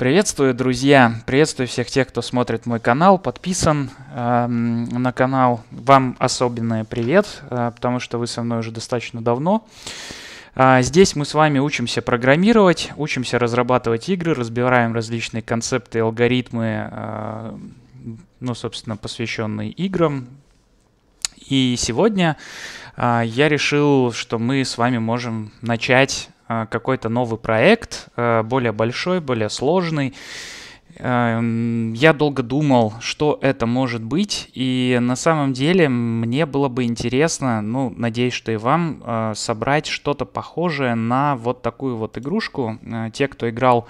Приветствую, друзья! Приветствую всех тех, кто смотрит мой канал, подписан э, на канал. Вам особенное привет, э, потому что вы со мной уже достаточно давно. Э, здесь мы с вами учимся программировать, учимся разрабатывать игры, разбираем различные концепты алгоритмы, э, ну, собственно, посвященные играм. И сегодня э, я решил, что мы с вами можем начать а, какой-то новый проект, а, более большой, более сложный. А, я долго думал, что это может быть, и на самом деле мне было бы интересно, ну, надеюсь, что и вам, собрать что-то похожее на вот такую вот игрушку. Те, кто играл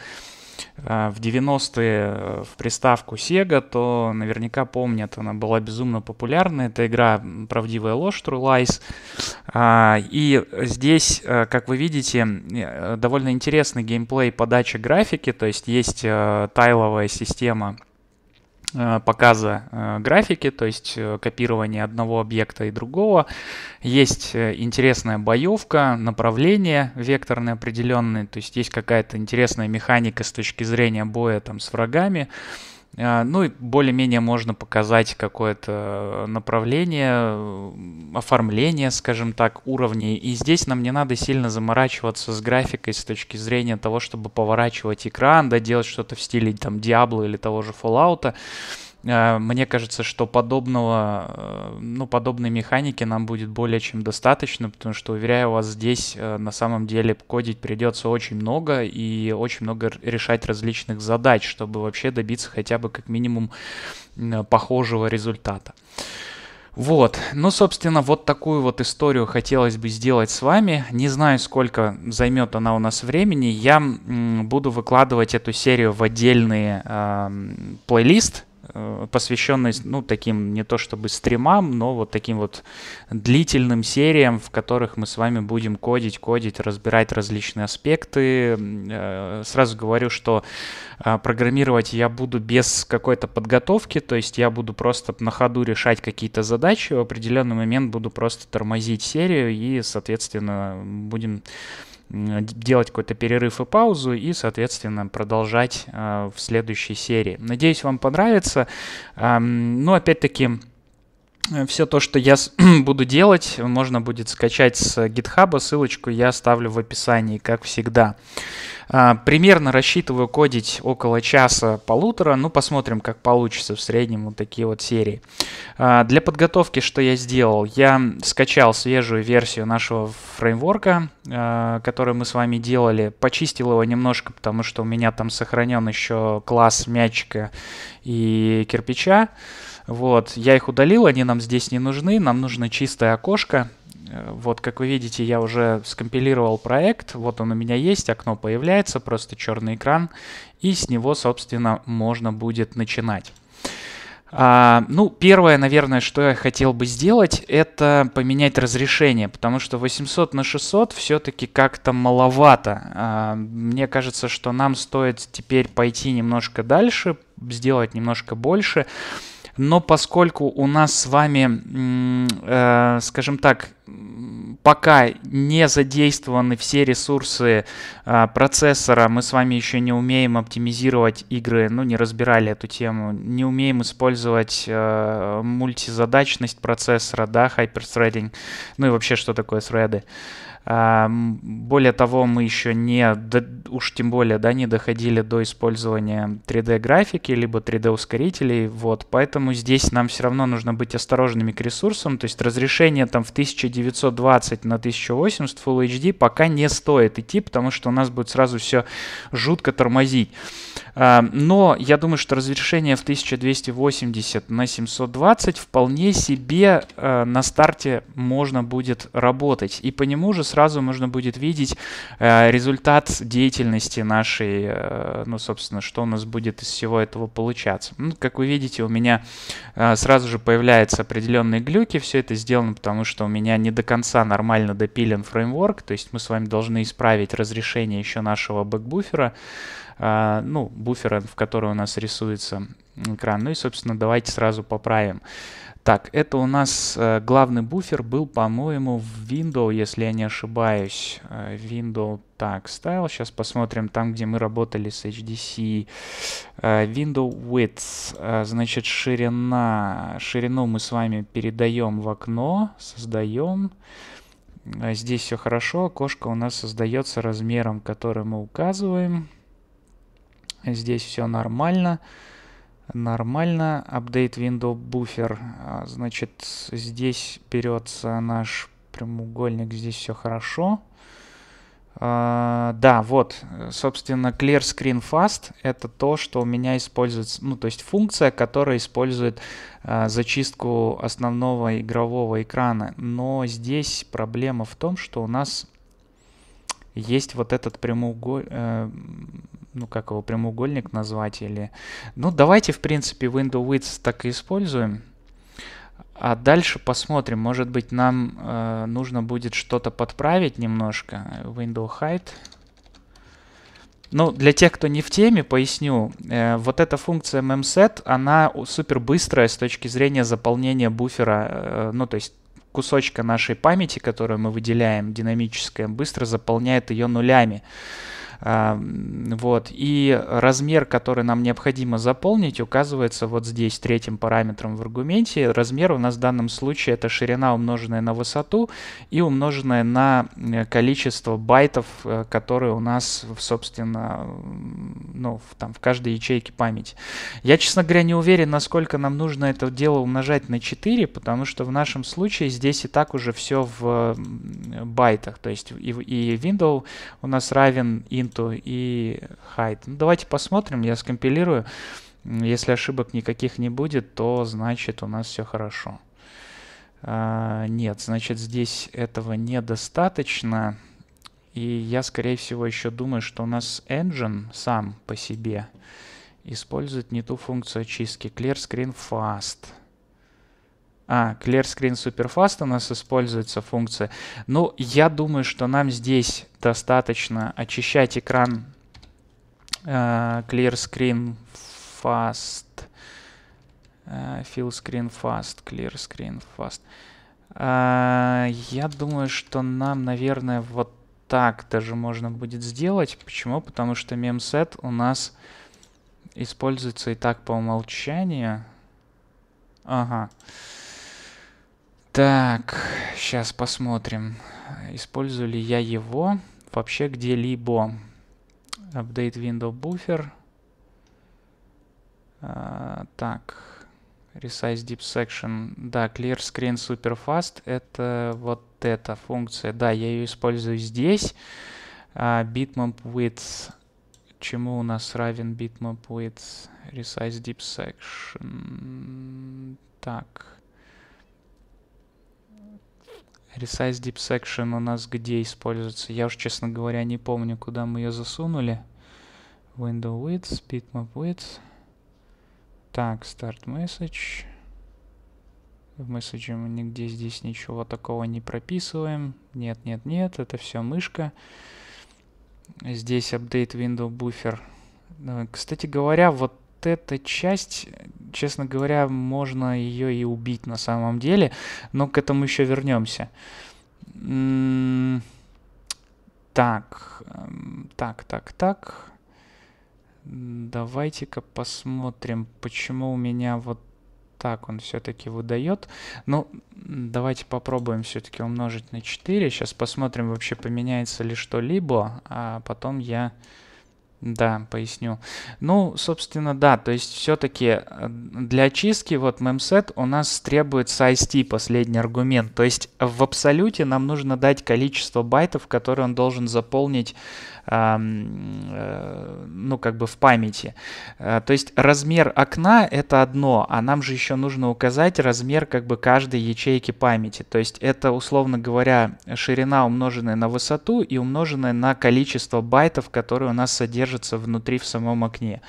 а, в 90-е э, в приставку Sega, то наверняка помнят, она была безумно популярна. Это игра «Правдивая ложь» True Lies. А, и здесь, э, как вы видите, э, довольно интересный геймплей подачи графики, то есть есть тайловая система — Э, показа э, графики, то есть э, копирование одного объекта и другого. Есть интересная боевка, направление векторное определенное, то есть есть какая-то интересная механика с точки зрения боя там, с врагами. А, ну и более-менее можно показать какое-то направление, оформление, скажем так, уровней. И здесь нам не надо сильно заморачиваться с графикой с точки зрения того, чтобы поворачивать экран, да, делать что-то в стиле там Diablo или того же Fallout. А, мне кажется, что подобного, э, ну, подобной механики нам будет более чем достаточно, потому что, уверяю вас, здесь э, на самом деле кодить придется очень много и очень много решать различных задач, чтобы вообще добиться хотя бы как минимум похожего результата. Вот, ну, собственно, вот такую вот историю хотелось бы сделать с вами. Не знаю, сколько займет она у нас времени. Я буду выкладывать эту серию в отдельный э, а, плейлист, Э, посвященный, ну, таким не то чтобы стримам, но вот таким вот длительным сериям, в которых мы с вами будем кодить, кодить, разбирать различные аспекты. Э, сразу говорю, что э, программировать я буду без какой-то подготовки, то есть я буду просто на ходу решать какие-то задачи, в определенный момент буду просто тормозить серию и, соответственно, будем Э, делать какой-то перерыв и паузу и, соответственно, продолжать э, в следующей серии. Надеюсь, вам понравится. Ну, опять-таки, э, все то, что я буду делать, можно будет скачать с GitHub. Ссылочку я оставлю в описании, как всегда. А, примерно рассчитываю кодить около часа-полутора. Ну, посмотрим, как получится в среднем вот такие вот серии. А, для подготовки, что я сделал? Я скачал свежую версию нашего фреймворка, а, который мы с вами делали. Почистил его немножко, потому что у меня там сохранен еще класс мячика и кирпича. Вот, я их удалил, они нам здесь не нужны, нам нужно чистое окошко, Э, вот, как вы видите, я уже скомпилировал проект. Вот он у меня есть, окно появляется, просто черный экран. И с него, собственно, можно будет начинать. А, ну, первое, наверное, что я хотел бы сделать, это поменять разрешение, потому что 800 на 600 все-таки как-то маловато. А, мне кажется, что нам стоит теперь пойти немножко дальше, сделать немножко больше но поскольку у нас с вами, э, скажем так, пока не задействованы все ресурсы э, процессора, мы с вами еще не умеем оптимизировать игры, ну не разбирали эту тему, не умеем использовать э, мультизадачность процессора, да, hyperthreading, ну и вообще что такое thread. А, более того, мы еще не, уж тем более, да, не доходили до использования 3D-графики, либо 3D-ускорителей, вот, поэтому здесь нам все равно нужно быть осторожными к ресурсам, то есть разрешение там в 1920 на 1080 Full HD пока не стоит идти, потому что у нас будет сразу все жутко тормозить. А, но я думаю, что разрешение в 1280 на 720 вполне себе а, на старте можно будет работать. И по нему же сразу можно будет видеть а, результат деятельности нашей, ну, собственно, что у нас будет из всего этого получаться. Ну, как вы видите, у меня сразу же появляются определенные глюки. Все это сделано, потому что у меня не до конца нормально допилен фреймворк. То есть мы с вами должны исправить разрешение еще нашего бэкбуфера. А, ну, буфера, в который у нас рисуется экран. Ну и, собственно, давайте сразу поправим. Так, это у нас э, главный буфер был, по-моему, в Windows, если я не ошибаюсь. Э, Windows, так, стайл. Сейчас посмотрим там, где мы работали с HDC. Э, Windows width, значит, ширина. Ширину мы с вами передаем в окно, создаем. Здесь все хорошо, окошко у нас создается размером, который мы указываем. Здесь все нормально. Нормально. Update window buffer. А, значит, здесь берется наш прямоугольник. Здесь все хорошо. Uh, да, вот, собственно, clear screen fast это то, что у меня используется, ну, то есть функция, которая использует uh, зачистку основного игрового экрана. Но здесь проблема в том, что у нас есть вот этот прямоугольник, uh, э, ну как его, прямоугольник назвать или... Ну давайте, в принципе, window width так и используем. А дальше посмотрим, может быть нам э, нужно будет что-то подправить немножко. Window height. Ну, для тех, кто не в теме, поясню. Э, вот эта функция memset, она супер быстрая с точки зрения заполнения буфера. Э, ну, то есть кусочка нашей памяти, которую мы выделяем, динамическая, быстро заполняет ее нулями. Вот. И размер, который нам необходимо заполнить, указывается вот здесь третьим параметром в аргументе. Размер у нас в данном случае это ширина, умноженная на высоту и умноженная на э, количество байтов, э, которые у нас, собственно, ну, там, в каждой ячейке памяти. Я, честно говоря, не уверен, насколько нам нужно это дело умножать на 4, потому что в нашем случае здесь и так уже все в байтах. То есть и, и window у нас равен int Ubuntu и Hide. Ну, давайте посмотрим, я скомпилирую. Если ошибок никаких не будет, то значит у нас все хорошо. А, нет, значит здесь этого недостаточно. И я, скорее всего, еще думаю, что у нас engine сам по себе использует не ту функцию очистки. Clear screen fast. А, Clear Screen super fast у нас используется функция. Ну, я думаю, что нам здесь достаточно очищать экран э, Clear Screen Fast. Э, fill Screen Fast, Clear Screen Fast. Э, я думаю, что нам, наверное, вот так даже можно будет сделать. Почему? Потому что мемсет у нас используется и так по умолчанию. Ага. Uh так, сейчас посмотрим, использую ли я его вообще где-либо. Update window buffer. А, так, resize deep section. Да, clear screen super fast. Это вот эта функция. Да, я ее использую здесь. А, bitmap width. Чему у нас равен bitmap width? Resize deep section. Так. Resize Deep Section у нас где используется? Я уж, честно говоря, не помню, куда мы ее засунули. Window Width, Speed Map Width. Так, Start Message. В месседже мы нигде здесь ничего такого не прописываем. Нет, нет, нет, это все мышка. Здесь Update Window Buffer. Э, кстати говоря, вот эта часть честно говоря, можно ее и убить на самом деле, но к этому еще вернемся. Так, эм, так, так, так. Давайте-ка посмотрим, почему у меня вот так он все-таки выдает. Ну, давайте попробуем все-таки умножить на 4. Сейчас посмотрим, вообще поменяется ли что-либо, а потом я да, поясню. Ну, собственно, да, то есть все-таки э, для очистки вот memset у нас требуется IST, последний аргумент. То есть в абсолюте нам нужно дать количество байтов, которые он должен заполнить Э, ну, как бы в памяти. Э, то есть размер окна — это одно, а нам же еще нужно указать размер как бы каждой ячейки памяти. То есть это, условно говоря, ширина, умноженная на высоту и умноженная на количество байтов, которые у нас содержатся внутри в самом окне.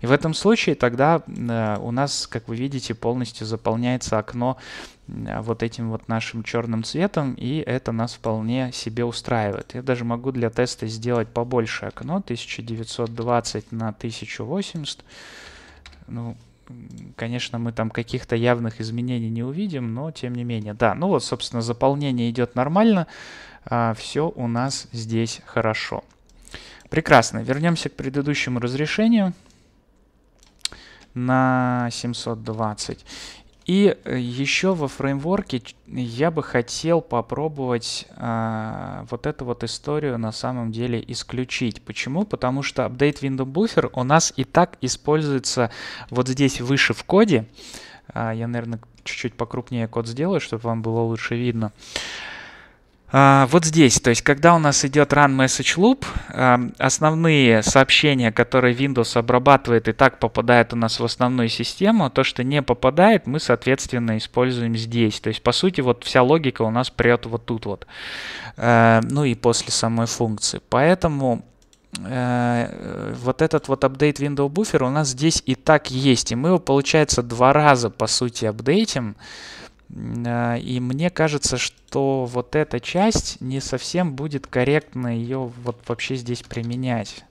И в этом случае тогда э, у нас, как вы видите, полностью заполняется окно а, вот этим вот нашим черным цветом, и это нас вполне себе устраивает. Я даже могу для теста сделать побольше окно, 1920 на 1080. Ну, конечно, мы там каких-то явных изменений не увидим, но тем не менее. Да, ну вот, собственно, заполнение идет нормально, а, все у нас здесь хорошо. Прекрасно, вернемся к предыдущему разрешению на 720. И э, еще во фреймворке я бы хотел попробовать э, вот эту вот историю на самом деле исключить. Почему? Потому что Update Window Buffer у нас и так используется вот здесь выше в коде. Э, я, наверное, чуть-чуть покрупнее код сделаю, чтобы вам было лучше видно. А, вот здесь, то есть когда у нас идет run message loop, а, основные сообщения, которые Windows обрабатывает и так попадают у нас в основную систему, то, что не попадает, мы, соответственно, используем здесь. То есть, по сути, вот вся логика у нас прет вот тут вот. А, ну и после самой функции. Поэтому э, вот этот вот апдейт window buffer у нас здесь и так есть. И мы его, получается, два раза, по сути, апдейтим. Э, и мне кажется, что вот эта часть не совсем будет корректно ее вот вообще здесь применять.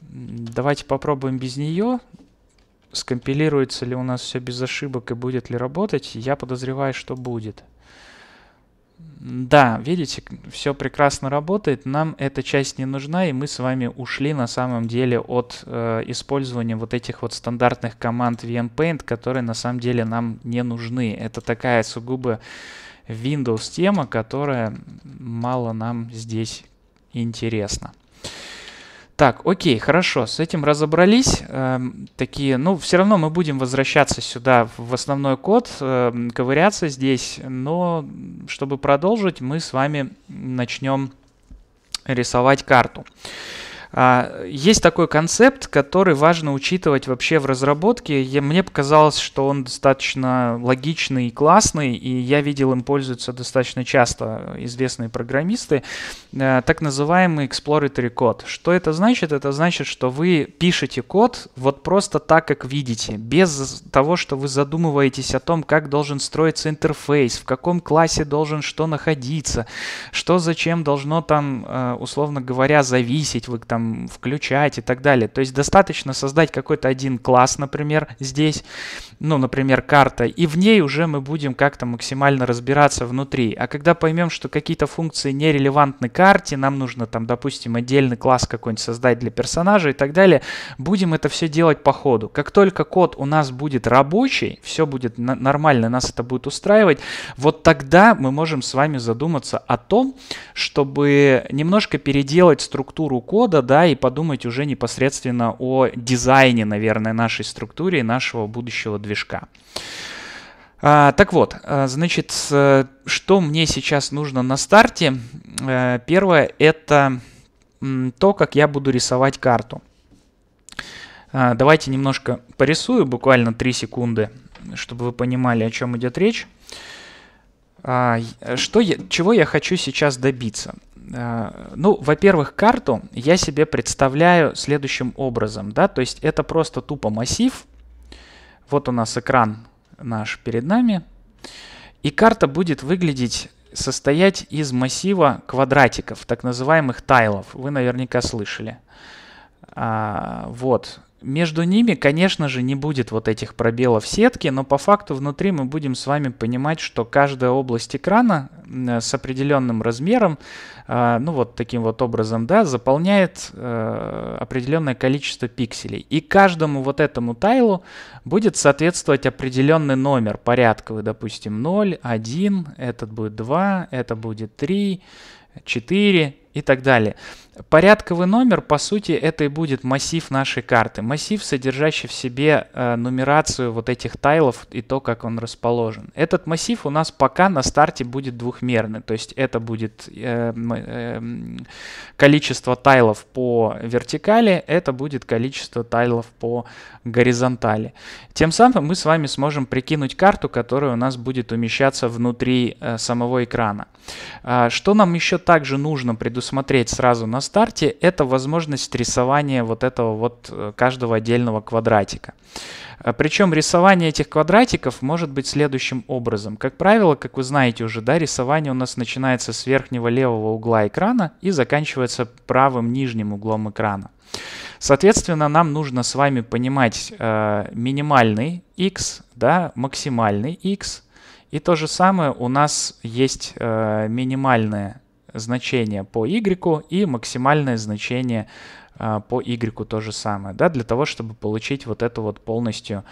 Давайте попробуем без нее. Скомпилируется ли у нас все без ошибок и будет ли работать? Я подозреваю, что будет. Да, видите, все прекрасно работает, нам эта часть не нужна, и мы с вами ушли на самом деле от э, использования вот этих вот стандартных команд VMPaint, которые на самом деле нам не нужны. Это такая сугубо Windows тема, которая мало нам здесь интересна. Так, окей, хорошо, с этим разобрались. Э, такие, ну, все равно мы будем возвращаться сюда в основной код, э, ковыряться здесь, но чтобы продолжить, мы с вами начнем рисовать карту. А, есть такой концепт, который важно учитывать вообще в разработке. мне показалось, что он достаточно логичный и классный, и я видел, им пользуются достаточно часто известные программисты. Э, так называемый exploratory код. Что это значит? Это значит, что вы пишете код вот просто так, как видите, без того, что вы задумываетесь о том, как должен строиться интерфейс, в каком классе должен что находиться, что зачем должно там, э, условно говоря, зависеть. Вы там там включать и так далее. То есть достаточно создать какой-то один класс, например, здесь, ну, например, карта, и в ней уже мы будем как-то максимально разбираться внутри. А когда поймем, что какие-то функции нерелевантны карте, нам нужно там, допустим, отдельный класс какой-нибудь создать для персонажа и так далее, будем это все делать по ходу. Как только код у нас будет рабочий, все будет нормально, нас это будет устраивать, вот тогда мы можем с вами задуматься о том, чтобы немножко переделать структуру кода, да, да, и подумать уже непосредственно о дизайне, наверное, нашей структуры и нашего будущего движка. А, так вот, а, значит, что мне сейчас нужно на старте? Э, первое – это то, как я буду рисовать карту. А, давайте немножко порисую, буквально 3 секунды, чтобы вы понимали, о чем идет речь. Э, что я, чего я хочу сейчас добиться? Э, ну, во-первых, карту я себе представляю следующим образом, да, то есть это просто тупо массив. Вот у нас экран наш перед нами. И карта будет выглядеть, состоять из массива квадратиков, так называемых тайлов. Вы наверняка слышали. А, вот между ними, конечно же, не будет вот этих пробелов сетки, но по факту внутри мы будем с вами понимать, что каждая область экрана э, с определенным размером, э, ну вот таким вот образом, да, заполняет э, определенное количество пикселей. И каждому вот этому тайлу будет соответствовать определенный номер порядковый, допустим, 0, 1, этот будет 2, это будет 3, 4 и так далее. Порядковый номер, по сути, это и будет массив нашей карты. Массив, содержащий в себе э, нумерацию вот этих тайлов и то, как он расположен. Этот массив у нас пока на старте будет двухмерный. То есть это будет э, э, количество тайлов по вертикали, это будет количество тайлов по горизонтали. Тем самым мы с вами сможем прикинуть карту, которая у нас будет умещаться внутри э, самого экрана. Э, что нам еще также нужно предусмотреть сразу на старте, это возможность рисования вот этого вот э, каждого отдельного квадратика. Э, Причем рисование этих квадратиков может быть следующим образом. Как правило, как вы знаете уже, да, рисование у нас начинается с верхнего левого угла экрана и заканчивается правым нижним углом экрана. Соответственно, нам нужно с вами понимать э, минимальный x, да, максимальный x. И то же самое у нас есть э, минимальное значение по y и максимальное значение а, по y то же самое, да, для того, чтобы получить вот эту вот полностью,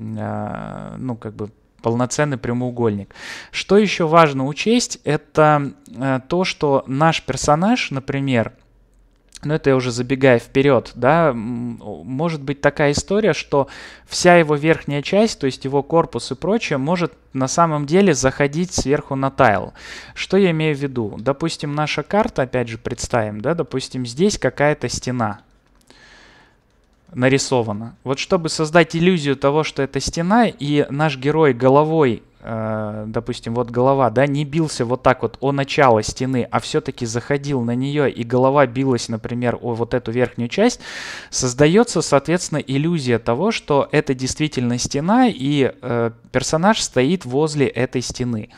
а, ну, как бы полноценный прямоугольник. Что еще важно учесть, это а, то, что наш персонаж, например, но ну, это я уже забегая вперед, да, может быть такая история, что вся его верхняя часть, то есть его корпус и прочее, может на самом деле заходить сверху на тайл. Что я имею в виду? Допустим, наша карта, опять же, представим, да, допустим, здесь какая-то стена, нарисована. Вот чтобы создать иллюзию того, что это стена, и наш герой головой Э, допустим, вот голова, да, не бился вот так вот о начало стены, а все-таки заходил на нее, и голова билась, например, о вот эту верхнюю часть, создается, соответственно, иллюзия того, что это действительно стена, и э, персонаж стоит возле этой стены.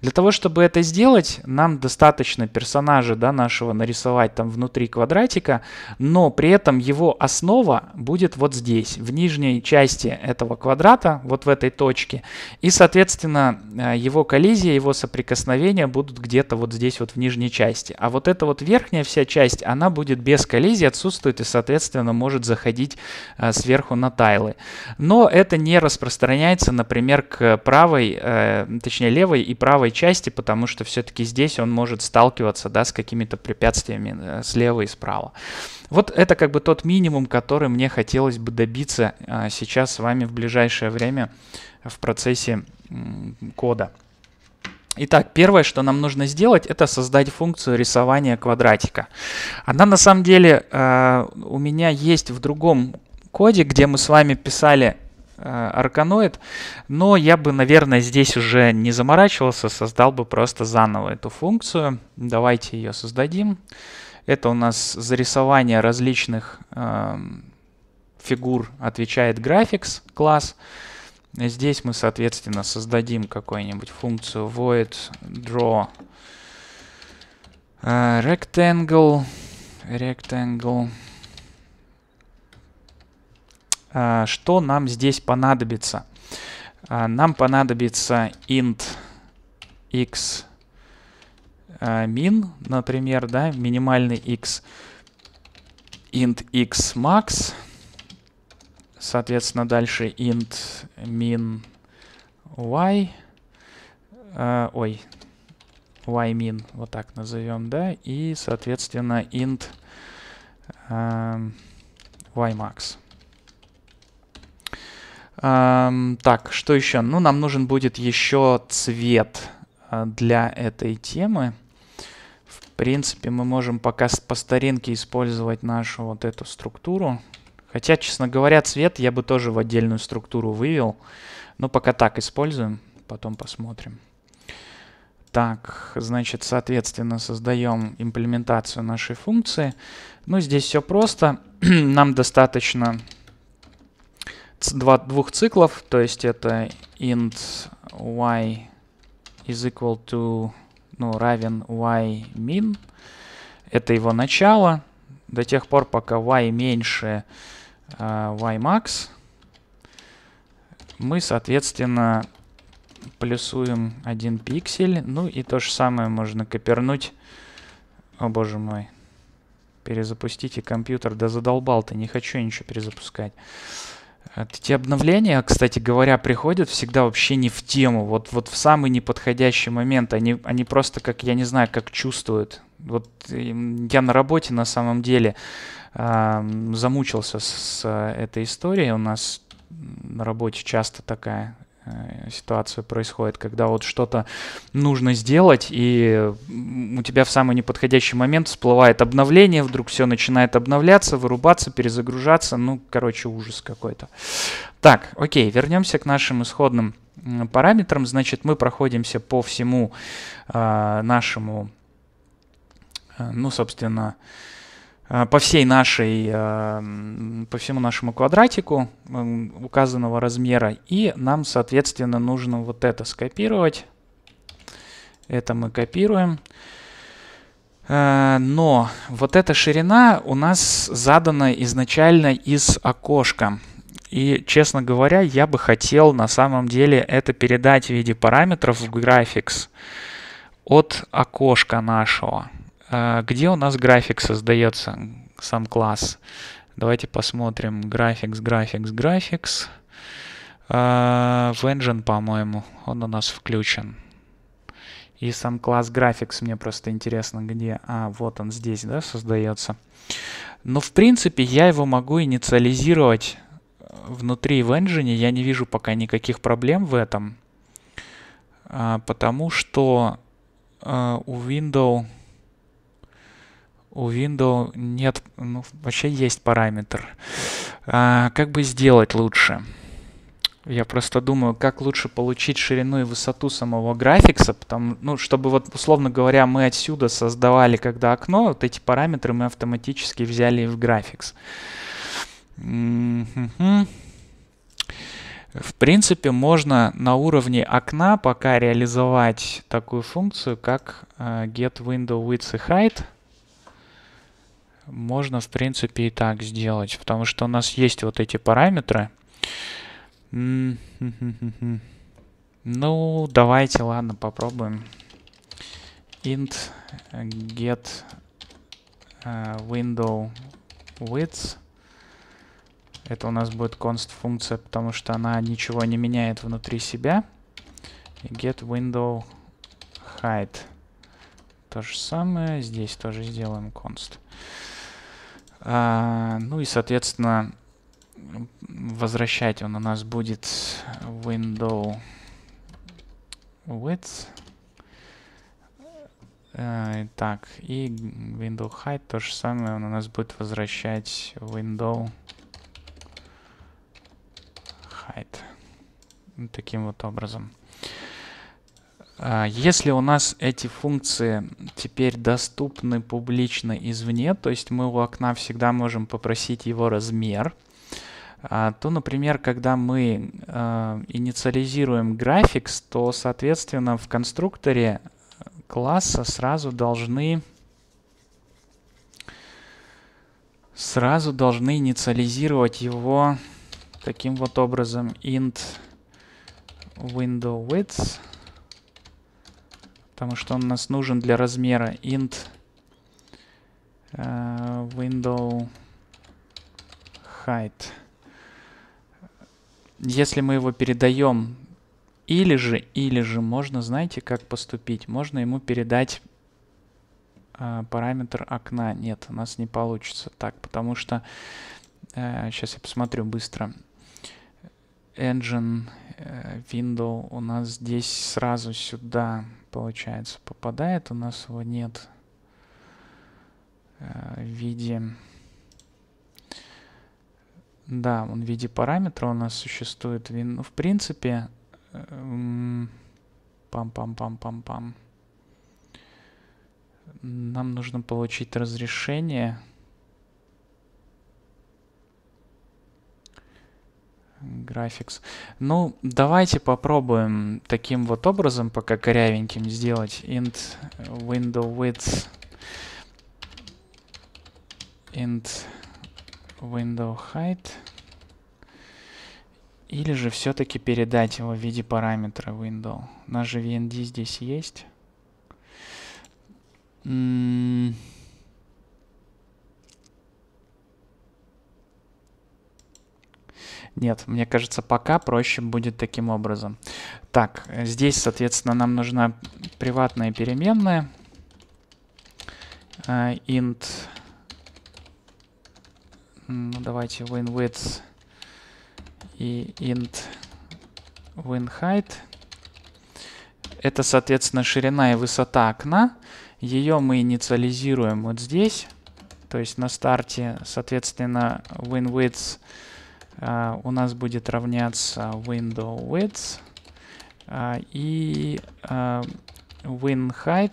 Для того, чтобы это сделать, нам достаточно персонажа, да, нашего нарисовать там внутри квадратика, но при этом его основа будет вот здесь, в нижней части этого квадрата, вот в этой точке, и, соответственно, соответственно, э, его коллизия, его соприкосновения будут где-то вот здесь вот в нижней части. А вот эта вот верхняя вся часть, она будет без коллизии, отсутствует и, соответственно, может заходить э, сверху на тайлы. Но это не распространяется, например, к правой, э, точнее левой и правой части, потому что все-таки здесь он может сталкиваться да, с какими-то препятствиями слева и справа. Вот это как бы тот минимум, который мне хотелось бы добиться сейчас с вами в ближайшее время в процессе кода. Итак, первое, что нам нужно сделать, это создать функцию рисования квадратика. Она на самом деле э, у меня есть в другом коде, где мы с вами писали э, арканоид, но я бы, наверное, здесь уже не заморачивался, создал бы просто заново эту функцию. Давайте ее создадим. Это у нас зарисование различных э, фигур отвечает graphics класс. Здесь мы, соответственно, создадим какую-нибудь функцию void draw э, rectangle rectangle. Э, что нам здесь понадобится? Э, нам понадобится int x min, например, да, минимальный x int x max Соответственно, дальше int min y. Э, ой, y min, вот так назовем, да. И, соответственно, int э, y max. Эм, так, что еще? Ну, нам нужен будет еще цвет э, для этой темы. В принципе, мы можем пока по старинке использовать нашу вот эту структуру. Хотя, честно говоря, цвет я бы тоже в отдельную структуру вывел. Но пока так используем, потом посмотрим. Так, значит, соответственно, создаем имплементацию нашей функции. Ну, здесь все просто. Нам достаточно двух циклов, то есть это int y is equal to, ну, равен y min. Это его начало до тех пор, пока y меньше а, ymax, мы, соответственно, плюсуем один пиксель. Ну и то же самое можно копернуть. О боже мой. Перезапустите компьютер. Да задолбал ты, не хочу ничего перезапускать. Эти обновления, кстати говоря, приходят всегда вообще не в тему. Вот, вот в самый неподходящий момент. Они, они просто как, я не знаю, как чувствуют. Вот я на работе на самом деле замучился с э, этой историей. У нас на работе часто такая э, ситуация происходит, когда вот что-то нужно сделать, и у тебя в самый неподходящий момент всплывает обновление, вдруг все начинает обновляться, вырубаться, перезагружаться, ну, короче, ужас какой-то. Так, окей, вернемся к нашим исходным параметрам. Значит, мы проходимся по всему э, нашему, э, ну, собственно, э, Э, по всей нашей, э, по всему нашему квадратику указанного размера. И нам, соответственно, нужно вот это скопировать. Это мы копируем. Э, но вот эта ширина у нас задана изначально из окошка. И, честно говоря, я бы хотел на самом деле это передать в виде параметров в Graphics от окошка нашего. А, где у нас график создается, сам класс? Давайте посмотрим. Graphics, Graphics, Graphics. В Engine, по-моему, он у нас включен. И сам класс Graphics мне просто интересно, где... А, вот он здесь, да, создается. Но, ну, в принципе, я его могу инициализировать внутри в Engine. Я не вижу пока никаких проблем в этом. А, потому что а, у Windows у Windows нет, ну, вообще есть параметр. А, как бы сделать лучше? Я просто думаю, как лучше получить ширину и высоту самого графикса, потому, ну, чтобы вот, условно говоря, мы отсюда создавали, когда окно, вот эти параметры мы автоматически взяли в графикс. В принципе, можно на уровне окна пока реализовать такую функцию, как э, get window width и height – можно, в принципе, и так сделать, потому что у нас есть вот эти параметры. Ну, давайте, ладно, попробуем. int get э, window width. Это у нас будет const функция, потому что она ничего не меняет внутри себя. get window height. То же самое здесь тоже сделаем const. А, ну и, соответственно, возвращать он у нас будет window width. Э, так, и window height то же самое он у нас будет возвращать window height. Таким вот образом. А, если у нас эти функции теперь доступны публично извне, то есть мы у окна всегда можем попросить его размер, а, то, например, когда мы а, инициализируем графикс, то, соответственно, в конструкторе э, класса сразу должны сразу должны инициализировать его таким вот образом int window width Потому что он нас нужен для размера. int uh, window height. Если мы его передаем или же, или же, можно, знаете, как поступить? Можно ему передать э, параметр окна. Нет, у нас не получится так, потому что... Э, сейчас я посмотрю быстро. Engine, э, window у нас здесь сразу сюда получается, попадает. У нас его нет э, в виде... Да, он в виде параметра у нас существует. Вин, Ну, в принципе... Эм, пам-пам-пам-пам-пам. Нам нужно получить разрешение Graphics. Ну, давайте попробуем таким вот образом, пока корявеньким, сделать int window width int window height или же все-таки передать его в виде параметра window. У нас же VND здесь есть. Нет, мне кажется, пока проще будет таким образом. Так, здесь, соответственно, нам нужна приватная переменная. Uh, int... Ну, давайте winWidth и int winHeight. Это, соответственно, ширина и высота окна. Ее мы инициализируем вот здесь. То есть на старте, соответственно, winWidth... А, у нас будет равняться window width uh, и uh, win height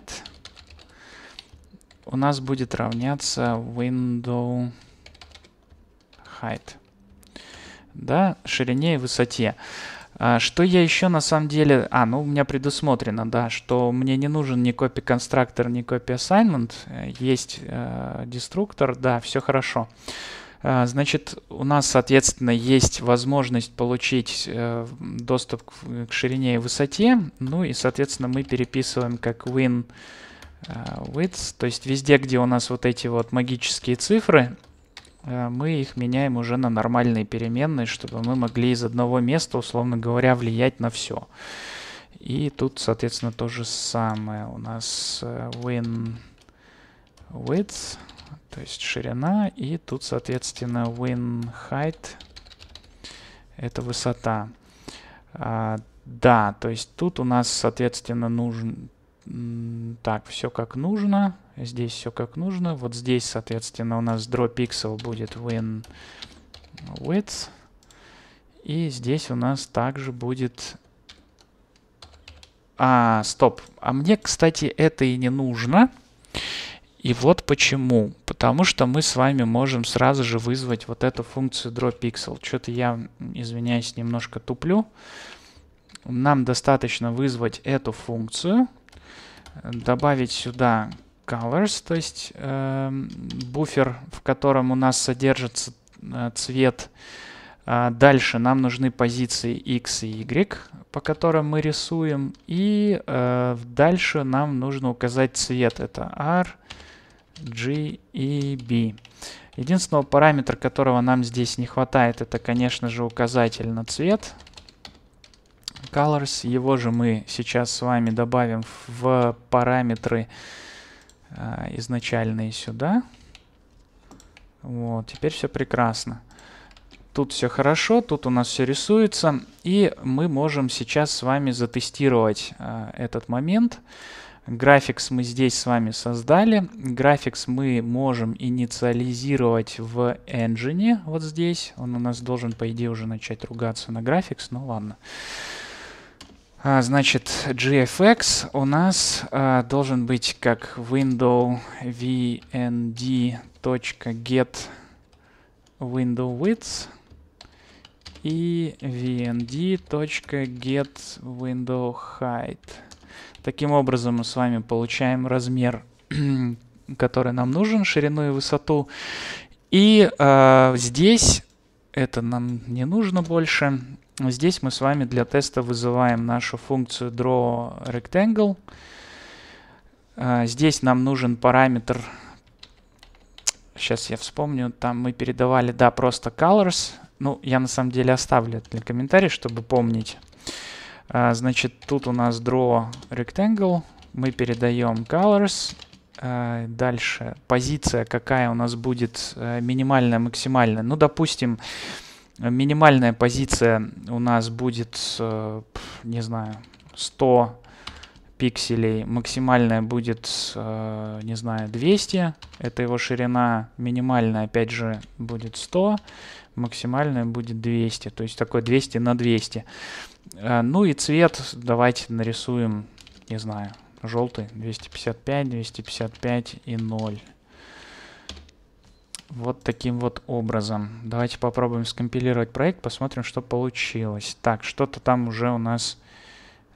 у нас будет равняться window height. Да, ширине и высоте. Что я еще на самом деле... А, ну у меня предусмотрено, да, что мне не нужен ни копи constructor, ни копи assignment. Есть э, деструктор, да, все хорошо. Э, а, значит, у нас, соответственно, есть возможность получить э, доступ к ширине и высоте. Ну и, соответственно, мы переписываем как win э, width. То есть везде, где у нас вот эти вот магические цифры, э, мы их меняем уже на нормальные переменные, чтобы мы могли из одного места, условно говоря, влиять на все. И тут, соответственно, то же самое. У нас win width то есть ширина и тут, соответственно, win height — это высота. А, да, то есть тут у нас, соответственно, нужен... Так, все как нужно. Здесь все как нужно. Вот здесь, соответственно, у нас draw pixel будет win width. И здесь у нас также будет... А, стоп. А мне, кстати, это и не нужно. Нужно. И вот почему. Потому что мы с вами можем сразу же вызвать вот эту функцию drawPixel. Что-то я, извиняюсь, немножко туплю. Нам достаточно вызвать эту функцию, э, добавить сюда colors, то есть э, буфер, в котором у нас содержится э, цвет. А дальше нам нужны позиции x и y, по которым мы рисуем. И э, дальше нам нужно указать цвет. Это r, G и B. Единственного параметра, которого нам здесь не хватает, это, конечно же, указатель на цвет. Colors. Его же мы сейчас с вами добавим в параметры э, изначальные сюда. Вот, теперь все прекрасно. Тут все хорошо, тут у нас все рисуется. И мы можем сейчас с вами затестировать э, этот момент. Э, Графикс мы здесь с вами создали. Графикс мы можем инициализировать в Engine. Вот здесь. Он у нас должен, по идее, уже начать ругаться на графикс. Ну ладно. А, значит, GFX у нас а, должен быть как window vnd.get window width и vnd.get window height. Таким образом мы с вами получаем размер, который нам нужен, ширину и высоту. И э, здесь, это нам не нужно больше, здесь мы с вами для теста вызываем нашу функцию drawRectangle. Э, а, здесь нам нужен параметр, сейчас я вспомню, там мы передавали, да, просто colors. Ну, я на самом деле оставлю это для комментариев, чтобы помнить. А, значит, тут у нас draw rectangle. Мы передаем colors. А, дальше позиция, какая у нас будет э, минимальная, максимальная. Ну, допустим, минимальная позиция у нас будет, э, не знаю, 100 пикселей, максимальная будет, э, не знаю, 200, это его ширина, минимальная опять же будет 100, максимальная будет 200, то есть такой 200 на 200. Э, ну и цвет давайте нарисуем, не знаю, желтый. 255, 255 и 0. Вот таким вот образом. Давайте попробуем скомпилировать проект, посмотрим, что получилось. Так, что-то там уже у нас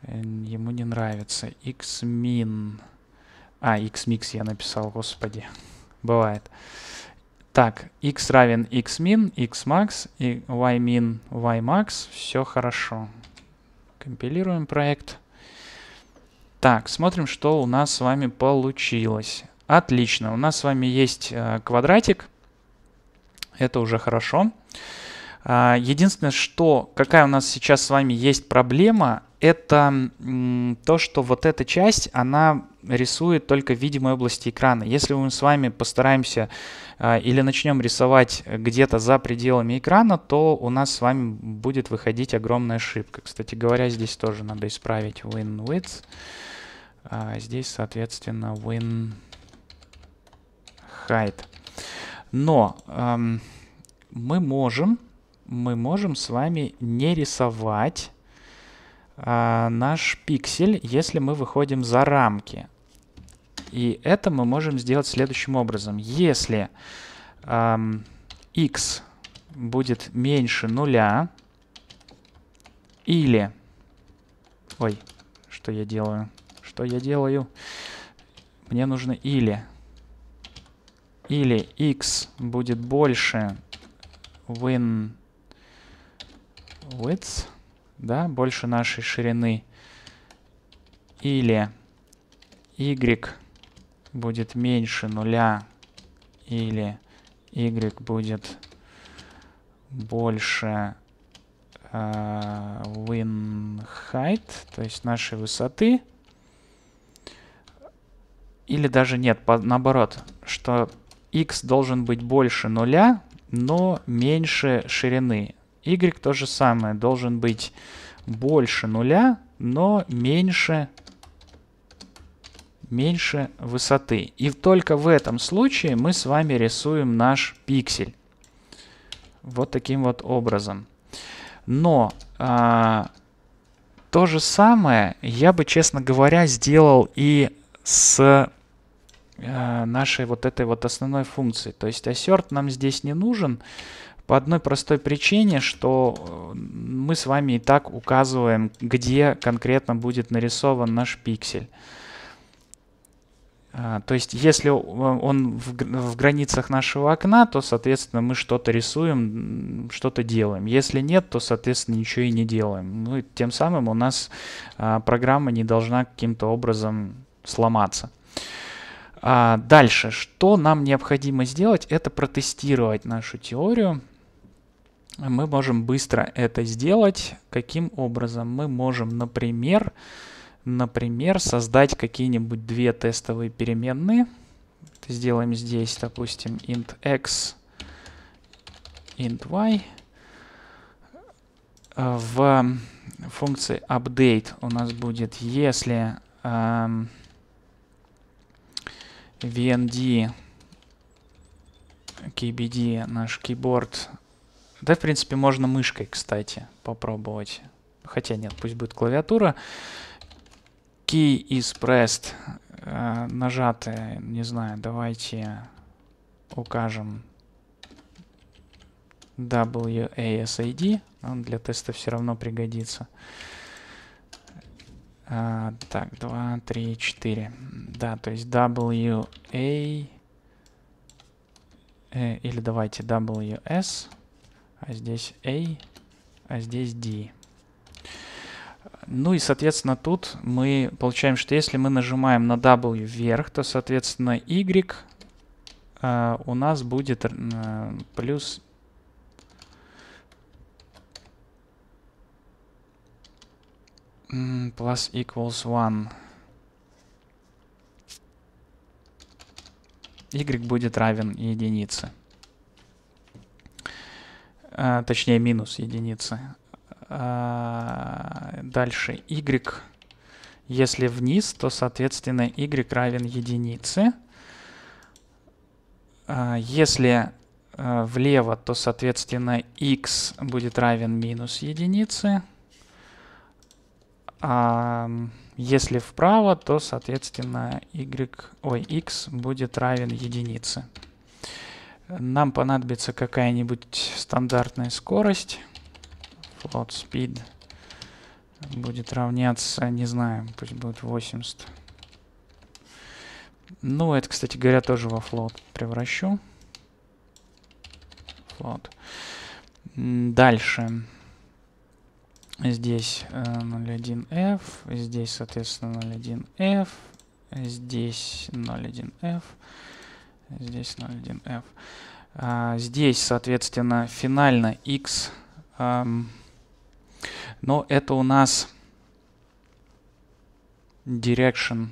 э, ему не нравится. Xmin. А, xmix я написал, господи. Бывает. Так, x равен xmin, xmax, и ymin, ymax. Все хорошо. Компилируем проект. Так, смотрим, что у нас с вами получилось. Отлично, у нас с вами есть э, квадратик. Это уже хорошо. Хорошо. А, единственное, что какая у нас сейчас с вами есть проблема, это то, что вот эта часть, она рисует только видимой области экрана. Если мы с вами постараемся а, или начнем рисовать где-то за пределами экрана, то у нас с вами будет выходить огромная ошибка. Кстати говоря, здесь тоже надо исправить win width. А, здесь, соответственно, win height. Но эм, мы можем мы можем с вами не рисовать э, наш пиксель, если мы выходим за рамки. И это мы можем сделать следующим образом. Если э, x будет меньше нуля, или... Ой, что я делаю? Что я делаю? Мне нужно или... Или x будет больше win width, да, больше нашей ширины. Или y будет меньше нуля, или y будет больше э, win height, то есть нашей высоты. Или даже нет, по, наоборот, что x должен быть больше нуля, но меньше ширины. Y то же самое. Должен быть больше нуля, но меньше, меньше высоты. И только в этом случае мы с вами рисуем наш пиксель. Вот таким вот образом. Но а, то же самое я бы, честно говоря, сделал и с а, нашей вот этой вот основной функцией. То есть assert нам здесь не нужен, по одной простой причине, что э, мы с вами и так указываем, где конкретно будет нарисован наш пиксель. А, то есть, если э, он в, в границах нашего окна, то, соответственно, мы что-то рисуем, что-то делаем. Если нет, то, соответственно, ничего и не делаем. Ну и тем самым у нас а, программа не должна каким-то образом сломаться. А, дальше, что нам необходимо сделать, это протестировать нашу теорию мы можем быстро это сделать. Каким образом? Мы можем, например, например создать какие-нибудь две тестовые переменные. Сделаем здесь, допустим, int x, int y. Э, в функции update у нас будет, если эм, VND KBD, наш keyboard да, в принципе, можно мышкой, кстати, попробовать. Хотя нет, пусть будет клавиатура. Key is pressed. Э, нажаты, не знаю, давайте укажем WASID. Он для теста все равно пригодится. А, так, 2, 3, 4. Да, то есть WA э, или давайте WS а здесь A, а здесь D. Ну и, соответственно, тут мы получаем, что если мы нажимаем на W вверх, то, соответственно, Y э, у нас будет э, плюс... Plus equals one. Y будет равен единице а, точнее минус единицы. А, дальше y, если вниз, то, соответственно, y равен единице. А, если а, влево, то, соответственно, x будет равен минус единице. А если вправо, то, соответственно, y, ой, x будет равен единице. Нам понадобится какая-нибудь стандартная скорость. Float speed будет равняться, не знаю, пусть будет 80. Ну, это, кстати говоря, тоже во float превращу. Float. Дальше. Здесь 0.1f, э, здесь, соответственно, 0.1f, здесь 0.1f здесь 0,1f. А, здесь, соответственно, финально x, но это у нас direction.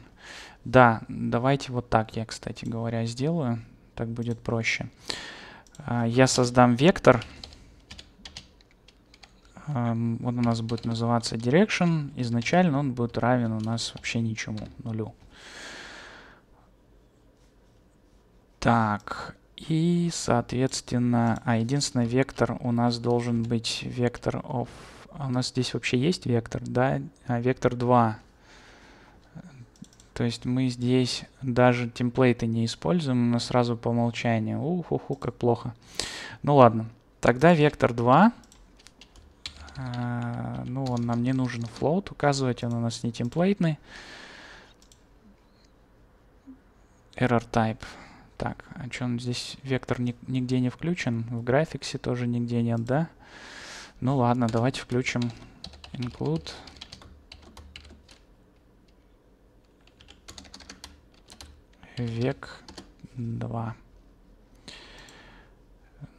Да, давайте вот так я, кстати говоря, сделаю, так будет проще. А, я создам вектор, он у нас будет называться direction. Изначально он будет равен у нас вообще ничему, нулю. Так, и, соответственно, а единственный вектор у нас должен быть вектор of... А, у нас здесь вообще есть вектор, да? А вектор 2. То есть мы здесь даже темплейты не используем, у нас сразу по умолчанию. Уху-ху, как плохо. Ну ладно, тогда вектор 2. А, ну, он нам не нужен float указывать, он у нас не темплейтный. Error type. Так, а что он ну, здесь? Вектор нигде не включен. В графиксе тоже нигде нет, да? Ну ладно, давайте включим include. Век 2.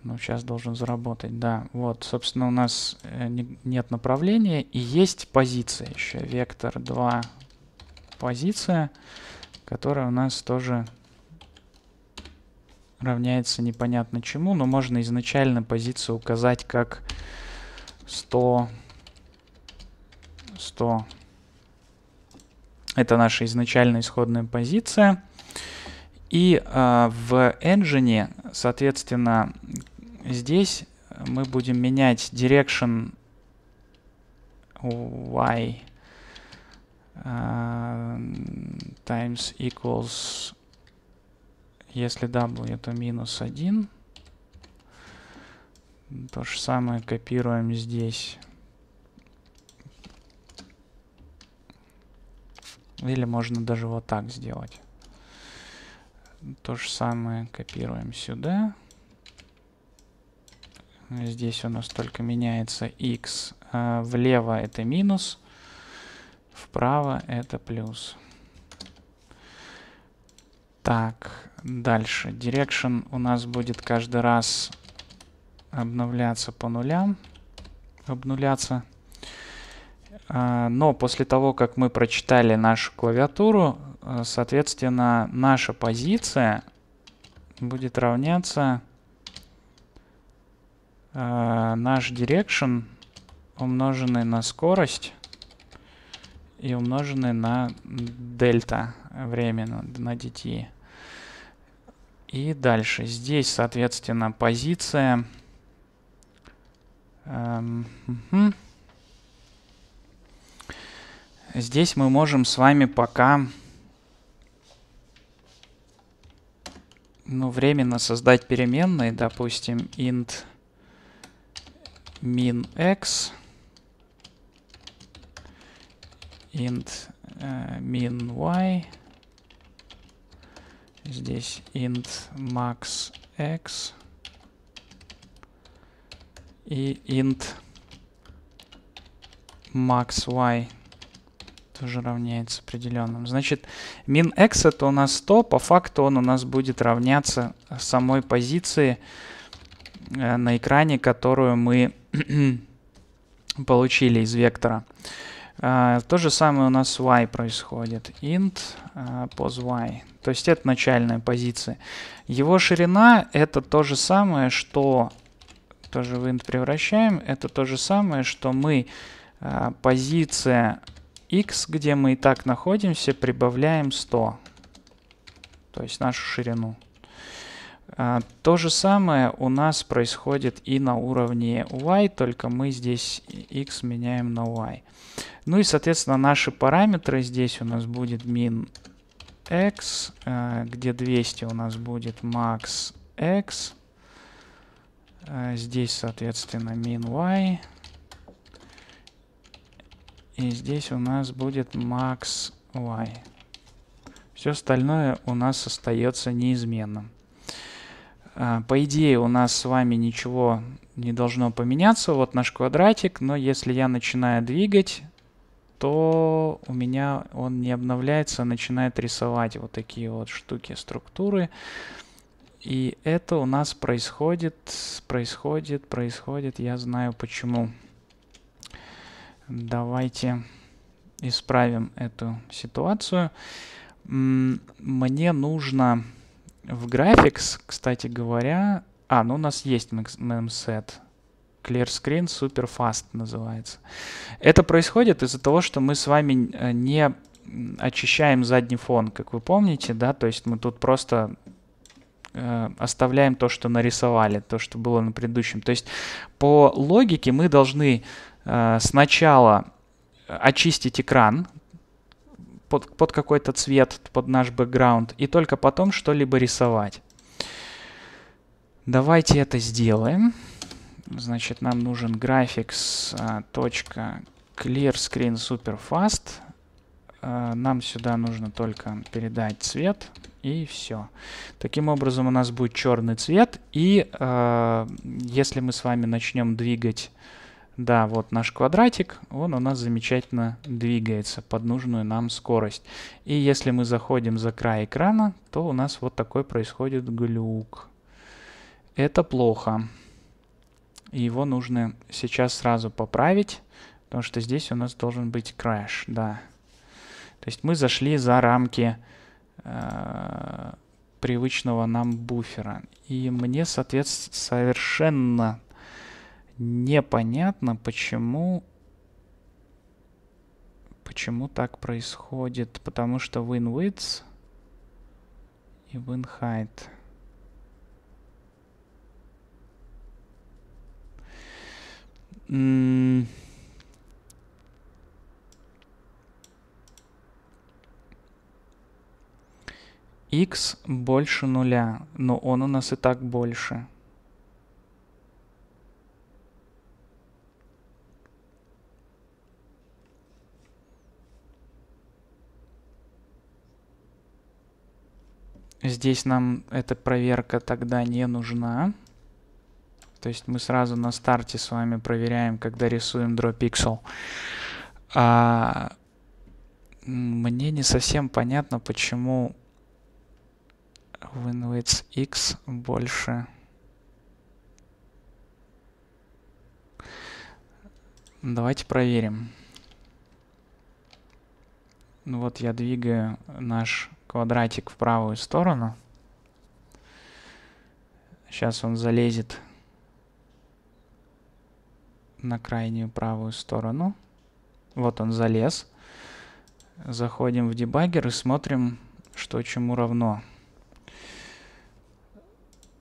Ну, сейчас должен заработать, да. Вот, собственно, у нас э, нет направления и есть позиция еще. Вектор 2 позиция, которая у нас тоже равняется непонятно чему, но можно изначально позицию указать как 100, 100. Это наша изначальная исходная позиция. И э, в engine, соответственно, здесь мы будем менять direction y а, times equals если W, это минус 1. То же самое копируем здесь. Или можно даже вот так сделать. То же самое копируем сюда. Здесь у нас только меняется x. А влево это минус, вправо это плюс. Плюс. Так, дальше. Direction у нас будет каждый раз обновляться по нулям. Обнуляться. А, но после того, как мы прочитали нашу клавиатуру, э, соответственно, наша позиция будет равняться э, наш direction умноженный на скорость и умножены на дельта времени, на dt. И дальше. Здесь, соответственно, позиция. Эм, угу. Здесь мы можем с вами пока ну, временно создать переменные, допустим, int min x int э, min y. Здесь int max x. И int max y тоже равняется определенным. Значит, min x это у нас 100, по факту он у нас будет равняться самой позиции э, на экране, которую мы получили из вектора. А, то же самое у нас с y происходит. int а, pos y. То есть это начальная позиция. Его ширина это то же самое, что... Тоже в int превращаем. Это то же самое, что мы а, позиция x, где мы и так находимся, прибавляем 100. То есть нашу ширину. А, то же самое у нас происходит и на уровне y, только мы здесь x меняем на y. Ну и, соответственно, наши параметры. Здесь у нас будет min x, э, где 200 у нас будет max x. Э, здесь, соответственно, min y. И здесь у нас будет max y. Все остальное у нас остается неизменным. Э, по идее, у нас с вами ничего не должно поменяться. Вот наш квадратик, но если я начинаю двигать, то у меня он не обновляется, а начинает рисовать вот такие вот штуки, структуры. И это у нас происходит, происходит, происходит, я знаю почему. Давайте исправим эту ситуацию. Мне нужно в графикс, кстати говоря, а, ну у нас есть memset. Clear Screen Super Fast называется. Это происходит из-за того, что мы с вами э, не очищаем задний фон, как вы помните, да, то есть мы тут просто э, оставляем то, что нарисовали, то, что было на предыдущем. То есть по логике мы должны э, сначала очистить экран, под, под какой-то цвет, под наш бэкграунд, и только потом что-либо рисовать. Давайте это сделаем. Значит, нам нужен graphics.clearScreenSuperFast. А, а, нам сюда нужно только передать цвет и все. Таким образом у нас будет черный цвет. И э, если мы с вами начнем двигать, да, вот наш квадратик, он у нас замечательно двигается под нужную нам скорость. И если мы заходим за край экрана, то у нас вот такой происходит глюк. Это плохо. И его нужно сейчас сразу поправить, потому что здесь у нас должен быть crash, да. То есть мы зашли за рамки э, привычного нам буфера. И мне, соответственно, совершенно непонятно, почему почему так происходит. Потому что win width и win height. М x больше нуля, но он у нас и так больше. Здесь нам эта проверка тогда не нужна. То есть мы сразу на старте с вами проверяем, когда рисуем draw pixel. А, мне не совсем понятно, почему WinWidth X больше... Давайте проверим. Ну вот я двигаю наш квадратик в правую сторону. Сейчас он залезет на крайнюю правую сторону. Вот он залез. Заходим в дебагер и смотрим, что чему равно.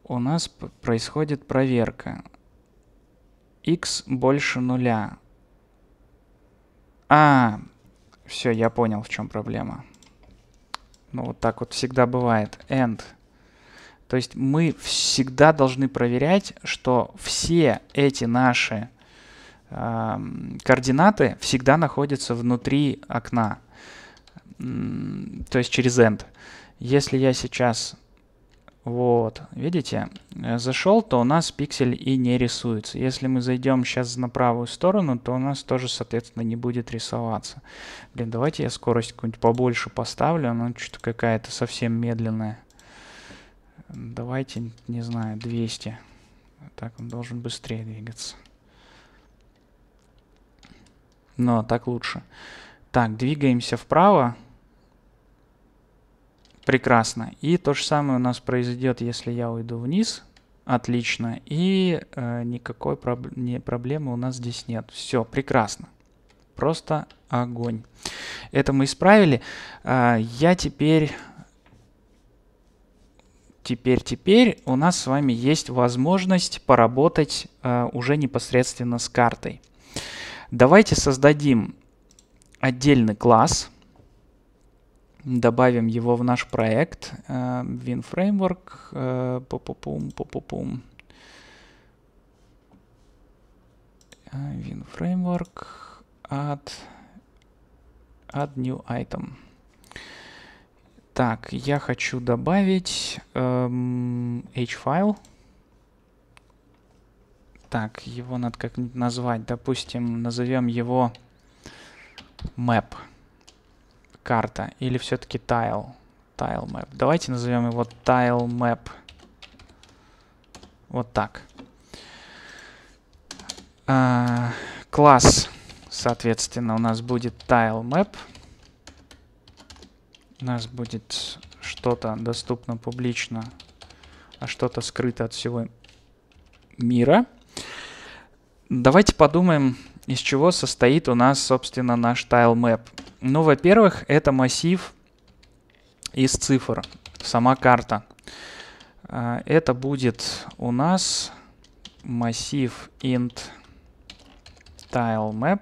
У нас происходит проверка. x больше нуля. А, все, я понял, в чем проблема. Ну, вот так вот всегда бывает. End. То есть мы всегда должны проверять, что все эти наши координаты всегда находятся внутри окна, то есть через end. Если я сейчас, вот, видите, э, зашел, то у нас пиксель и не рисуется. Если мы зайдем сейчас на правую сторону, то у нас тоже, соответственно, не будет рисоваться. Блин, давайте я скорость какую-нибудь побольше поставлю, она что-то какая-то совсем медленная. Давайте, не знаю, 200. Так он должен быстрее двигаться но так лучше. Так, двигаемся вправо. Прекрасно. И то же самое у нас произойдет, если я уйду вниз. Отлично. И э, никакой проб не, проблемы у нас здесь нет. Все, прекрасно. Просто огонь. Это мы исправили. Э, я теперь... Теперь, теперь у нас с вами есть возможность поработать э, уже непосредственно с картой. Давайте создадим отдельный класс. Добавим его в наш проект. Uh, э, WinFramework. Uh, э, пу -пу -пум, пу -пу -пум. Uh, э, WinFramework. Add, add new item. Так, я хочу добавить um, эм, h-файл. Так, его надо как-нибудь назвать. Допустим, назовем его map. Карта. Или все-таки tile. Tile map. Давайте назовем его tile map. Вот так. А, класс, соответственно, у нас будет tile map. У нас будет что-то доступно публично, а что-то скрыто от всего мира. Давайте подумаем, из чего состоит у нас, собственно, наш TileMap. Ну, во-первых, это массив из цифр, сама карта. А, это будет у нас массив int tilemap.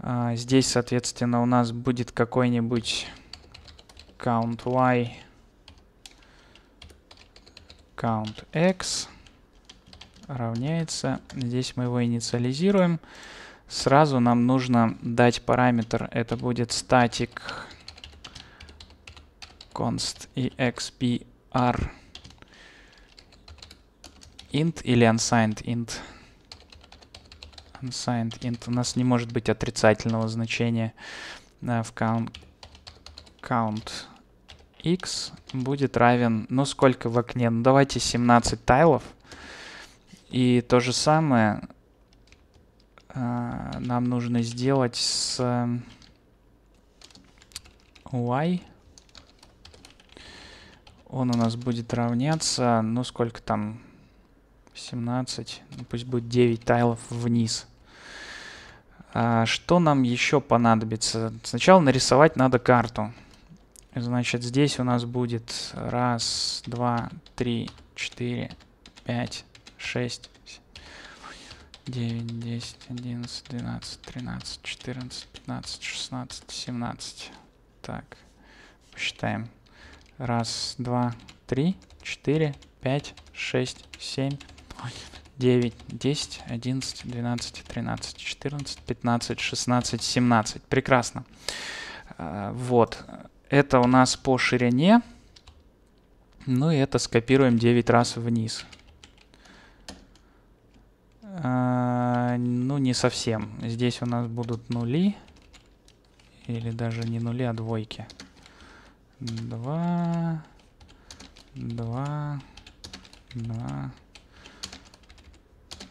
А, здесь, соответственно, у нас будет какой-нибудь count y count x равняется, здесь мы его инициализируем. Сразу нам нужно дать параметр, это будет static const expr int или unsigned int. Unsigned int. У нас не может быть отрицательного значения э, в count, count x будет равен, ну сколько в окне? Ну давайте 17 тайлов. И то же самое э, нам нужно сделать с y. Он у нас будет равняться, ну сколько там, 17, ну пусть будет 9 тайлов вниз. А что нам еще понадобится? Сначала нарисовать надо карту. Значит, здесь у нас будет раз, два, три, четыре, пять, шесть, 9, 10, 11, 12, 13, 14, 15, 16, 17. Так, посчитаем. Раз, два, три, четыре, пять, шесть, семь, девять, десять, одиннадцать, двенадцать, тринадцать, четырнадцать, пятнадцать, шестнадцать, семнадцать. Прекрасно. Э, вот. Это у нас по ширине. Ну и это скопируем 9 раз вниз. А, ну, не совсем. Здесь у нас будут нули. Или даже не нули, а двойки. Два, два, два.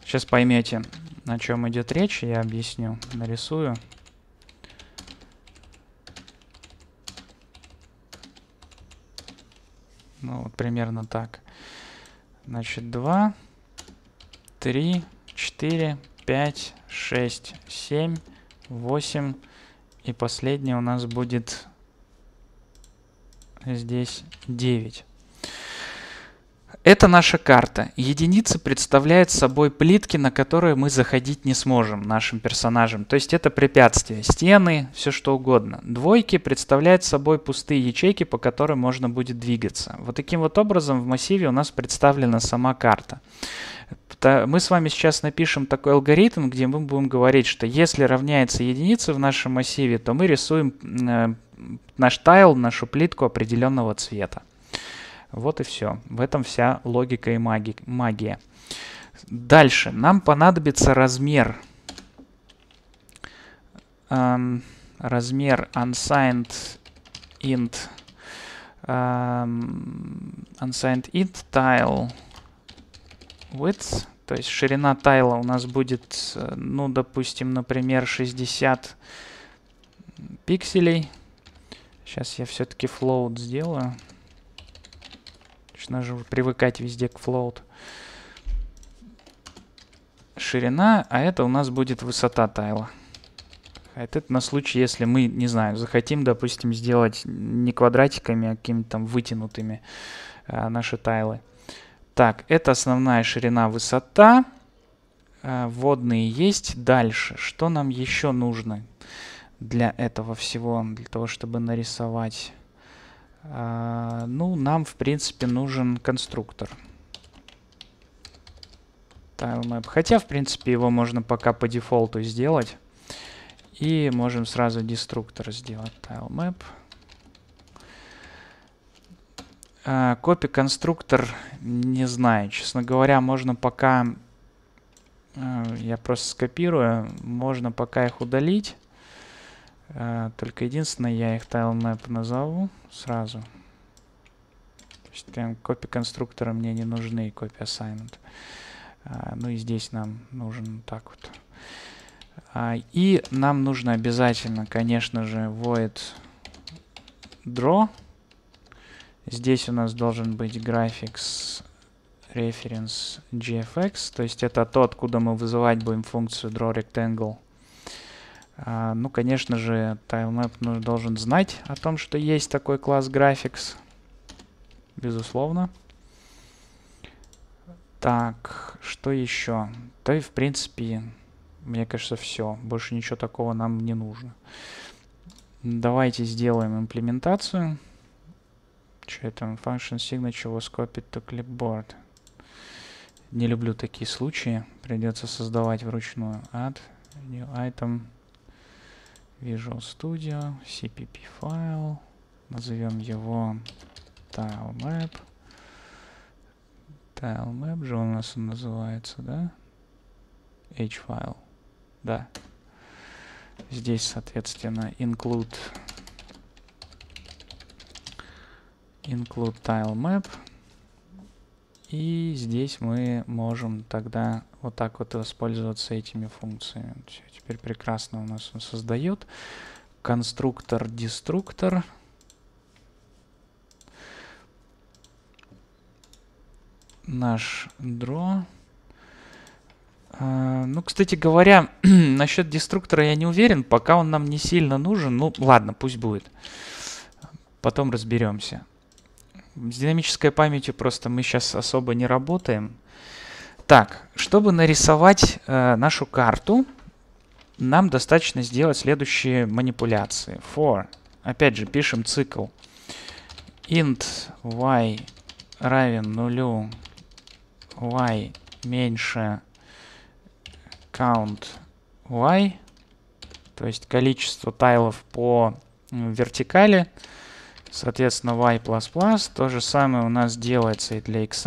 Сейчас поймете, о чем идет речь. Я объясню, нарисую. Ну, вот примерно так. Значит, 2, 3, 4, 5, 6, 7, 8. И последнее у нас будет здесь 9. Это наша карта. Единицы представляют собой плитки, на которые мы заходить не сможем нашим персонажам. То есть это препятствия, стены, все что угодно. Двойки представляют собой пустые ячейки, по которым можно будет двигаться. Вот таким вот образом в массиве у нас представлена сама карта. Мы с вами сейчас напишем такой алгоритм, где мы будем говорить, что если равняется единица в нашем массиве, то мы рисуем э, наш тайл, нашу плитку определенного цвета. Вот и все. В этом вся логика и маги магия. Дальше. Нам понадобится размер. Эм, размер unsigned int. Эм, unsigned int tile width. То есть ширина тайла у нас будет, э, ну, допустим, например, 60 пикселей. Сейчас я все-таки float сделаю. Значит, нужно уже привыкать везде к float. Ширина, а это у нас будет высота тайла. А это на случай, если мы, не знаю, захотим, допустим, сделать не квадратиками, а какими-то там вытянутыми э, наши тайлы. Так, это основная ширина, высота. Э, водные есть. Дальше, что нам еще нужно для этого всего, для того, чтобы нарисовать... А, ну, нам, в принципе, нужен конструктор. TileMap. Хотя, в принципе, его можно пока по дефолту сделать. И можем сразу деструктор сделать TileMap. А, копи конструктор не знаю. Честно говоря, можно пока... А, я просто скопирую. Можно пока их удалить. Э, только единственное, я их tilemap назову сразу. То есть прям копи конструктора мне не нужны, копи assignment. Э, ну и здесь нам нужен так вот. А, и нам нужно обязательно, конечно же, void draw. Здесь у нас должен быть graphics reference GFX, то есть это тот откуда мы вызывать будем функцию draw rectangle. А, ну, конечно же, TileMap должен знать о том, что есть такой класс Graphics. Безусловно. Так, что еще? Да и, в принципе, мне кажется, все. Больше ничего такого нам не нужно. Давайте сделаем имплементацию. Что это? Function signature was copied to clipboard. Не люблю такие случаи. Придется создавать вручную. Add, new item. Visual Studio, CPP файл, назовем его tilemap. Tilemap же у нас он называется, да? H-файл, да. Здесь, соответственно, include include tilemap. И здесь мы можем тогда вот так вот воспользоваться этими функциями теперь прекрасно у нас он создает. Конструктор-деструктор. Наш дро. А, ну, кстати говоря, насчет деструктора я не уверен, пока он нам не сильно нужен. Ну, ладно, пусть будет. Потом разберемся. С динамической памятью просто мы сейчас особо не работаем. Так, чтобы нарисовать э, нашу карту, нам достаточно сделать следующие манипуляции. For. Опять же, пишем цикл. int y равен нулю, y меньше count y, то есть количество тайлов по вертикали, соответственно, y++. То же самое у нас делается и для x.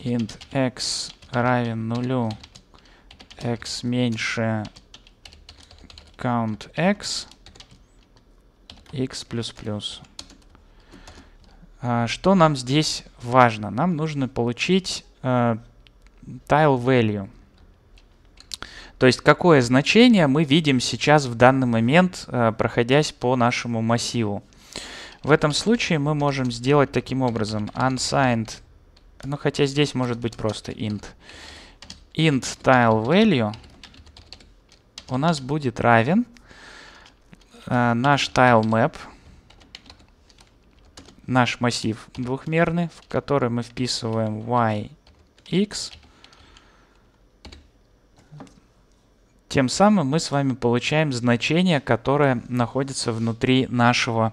int x равен нулю, x меньше count x x плюс плюс. А, что нам здесь важно? Нам нужно получить э, tile value. То есть какое значение мы видим сейчас в данный момент, э, проходясь по нашему массиву. В этом случае мы можем сделать таким образом unsigned, ну хотя здесь может быть просто int int tile value у нас будет равен э, наш tile map, наш массив двухмерный, в который мы вписываем y, x. Тем самым мы с вами получаем значение, которое находится внутри нашего,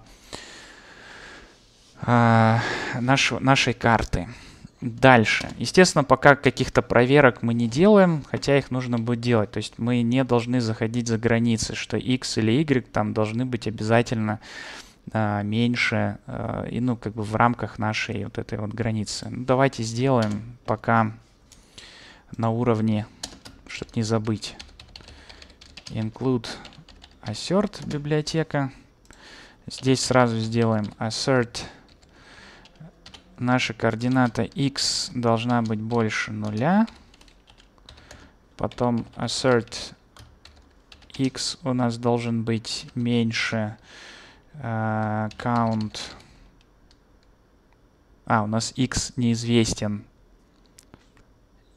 э, наш, нашей карты. Дальше. Естественно, пока каких-то проверок мы не делаем, хотя их нужно будет делать. То есть мы не должны заходить за границы, что x или y там должны быть обязательно э, меньше, э, и ну как бы в рамках нашей вот этой вот границы. Ну, давайте сделаем пока на уровне, чтобы не забыть, include assert библиотека. Здесь сразу сделаем assert библиотека наша координата x должна быть больше нуля. Потом assert x у нас должен быть меньше э, count. А, у нас x неизвестен.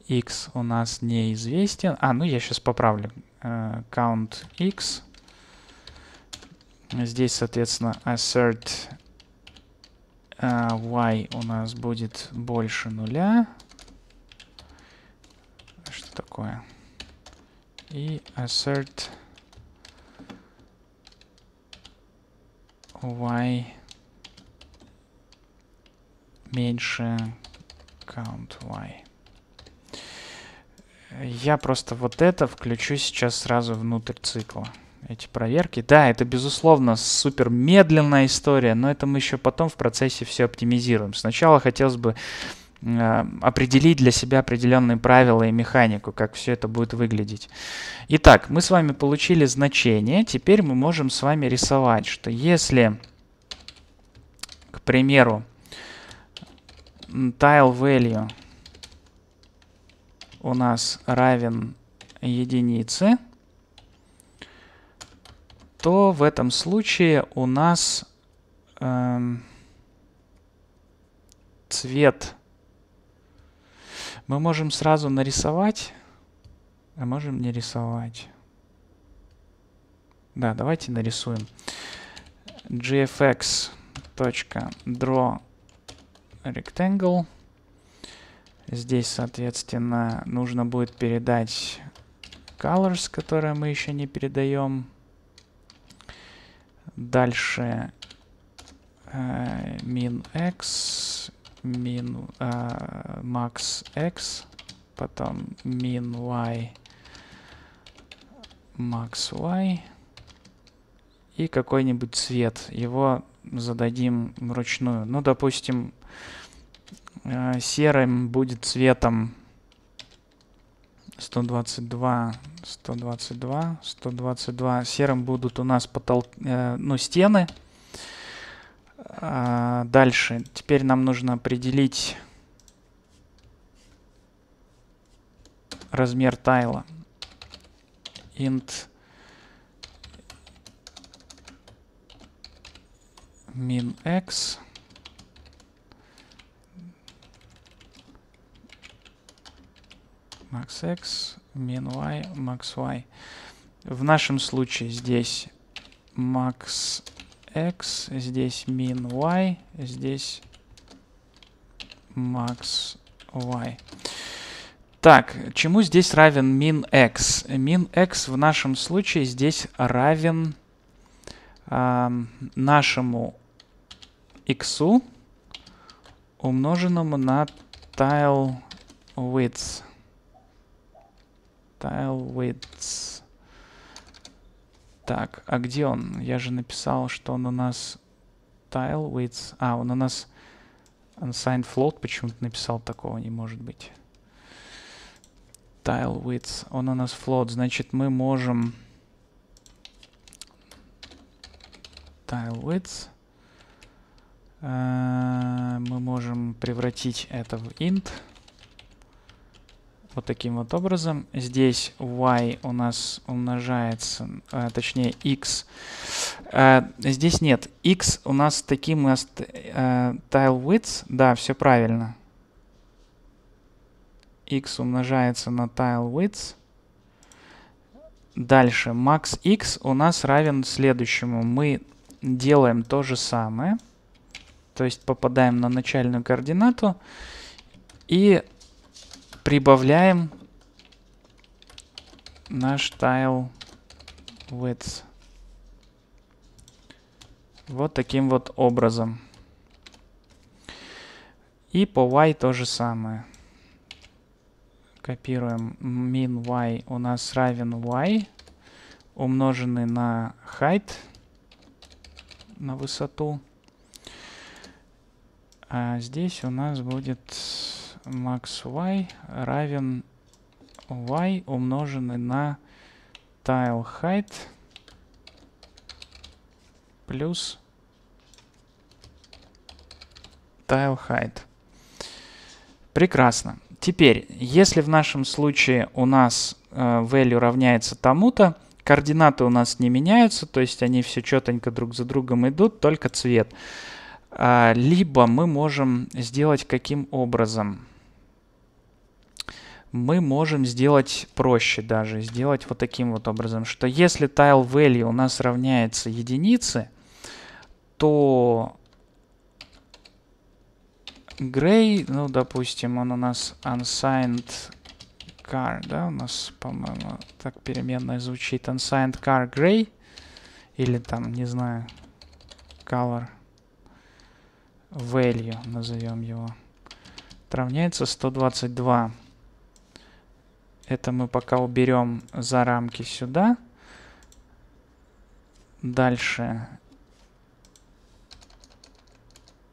x у нас неизвестен. А, ну я сейчас поправлю. Э, count x. Здесь, соответственно, assert а, y у нас будет больше нуля. Что такое? И assert y меньше count y. Я просто вот это включу сейчас сразу внутрь цикла эти проверки. Да, это, безусловно, супер медленная история, но это мы еще потом в процессе все оптимизируем. Сначала хотелось бы э, определить для себя определенные правила и механику, как все это будет выглядеть. Итак, мы с вами получили значение, теперь мы можем с вами рисовать, что если, к примеру, tile value у нас равен единице, то в этом случае у нас эм, цвет мы можем сразу нарисовать, а можем не рисовать. Да, давайте нарисуем. gfx.draw rectangle. Здесь, соответственно, нужно будет передать colors, которые мы еще не передаем. Дальше э, min x, min э, max x, потом min y, max y и какой-нибудь цвет. Его зададим вручную. Ну, допустим, э, серым будет цветом 122, 122, 122. Серым будут у нас потол... э, ну, стены. А, дальше. Теперь нам нужно определить размер тайла. int min x x, min y, max y. В нашем случае здесь max x, здесь min y, здесь max y. Так, чему здесь равен min x? Min x в нашем случае здесь равен э, нашему x умноженному на tile width tile width. Так, а где он? Я же написал, что он у нас tile width. А, он у нас unsigned float почему-то написал, такого не может быть. Tile width. Он у нас float. Значит, мы можем... Tile width. Э, мы можем превратить это в int вот таким вот образом. Здесь y у нас умножается, э, точнее x. Э, здесь нет. x у нас таким у нас tile width. Да, все правильно. x умножается на tile width. Дальше max x у нас равен следующему. Мы делаем то же самое. То есть попадаем на начальную координату и прибавляем наш tile width. Вот таким вот образом. И по y то же самое. Копируем min y у нас равен y, умноженный на height, на высоту. А здесь у нас будет max y равен y умноженный на tile height плюс tile height. Прекрасно. Теперь, если в нашем случае у нас э, value равняется тому-то, координаты у нас не меняются, то есть они все четенько друг за другом идут, только цвет. А, либо мы можем сделать каким образом мы можем сделать проще даже, сделать вот таким вот образом, что если tile value у нас равняется единице, то gray, ну, допустим, он у нас unsigned car, да, у нас, по-моему, так переменная звучит, unsigned car gray, или там, не знаю, color value, назовем его, равняется 122. Это мы пока уберем за рамки сюда. Дальше.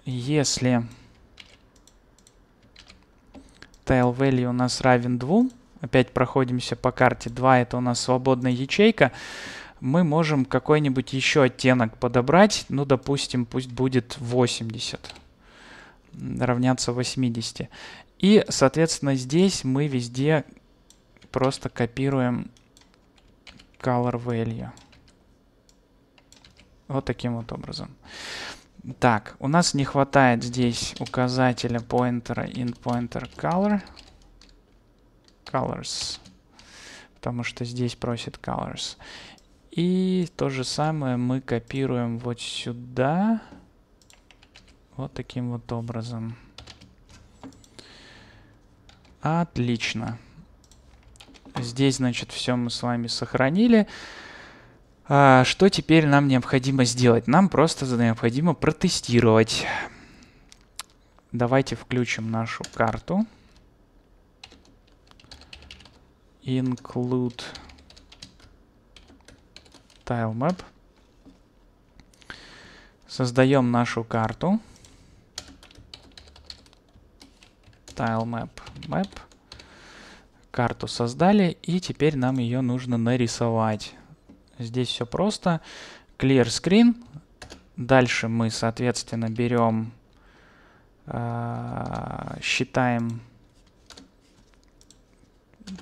Если tail value у нас равен 2, опять проходимся по карте 2, это у нас свободная ячейка, мы можем какой-нибудь еще оттенок подобрать. Ну, допустим, пусть будет 80. Равняться 80. И, соответственно, здесь мы везде просто копируем color value. Вот таким вот образом. Так, у нас не хватает здесь указателя pointer in pointer color. Colors. Потому что здесь просит colors. И то же самое мы копируем вот сюда. Вот таким вот образом. Отлично. Здесь, значит, все мы с вами сохранили. А, что теперь нам необходимо сделать? Нам просто необходимо протестировать. Давайте включим нашу карту. Include TileMap. Создаем нашу карту. TileMap. Map. map карту создали, и теперь нам ее нужно нарисовать. Здесь все просто. Clear Screen. Дальше мы, соответственно, берем, а, считаем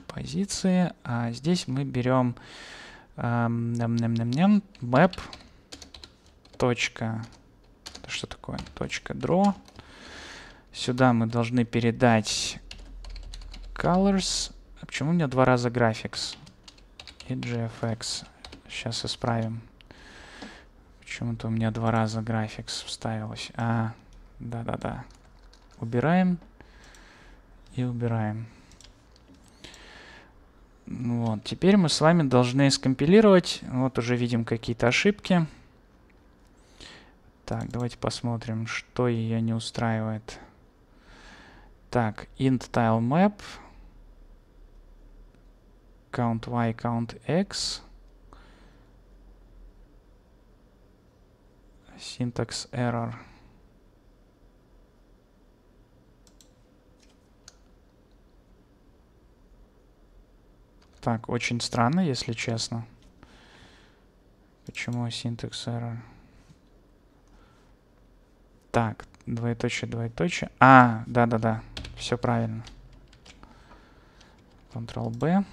позиции, а здесь мы берем э, map. Точка. Что такое? Точка draw. Сюда мы должны передать colors а почему у меня два раза graphics и GFX? Сейчас исправим. Почему-то у меня два раза graphics вставилось. А, да-да-да. Убираем и убираем. Ну вот, теперь мы с вами должны скомпилировать. Вот уже видим какие-то ошибки. Так, давайте посмотрим, что ее не устраивает. Так, int tile map count y, count x. Syntax error. Так, очень странно, если честно. Почему синтекс error? Так, двоеточие, двоеточие. А, да-да-да, все правильно. Ctrl-B.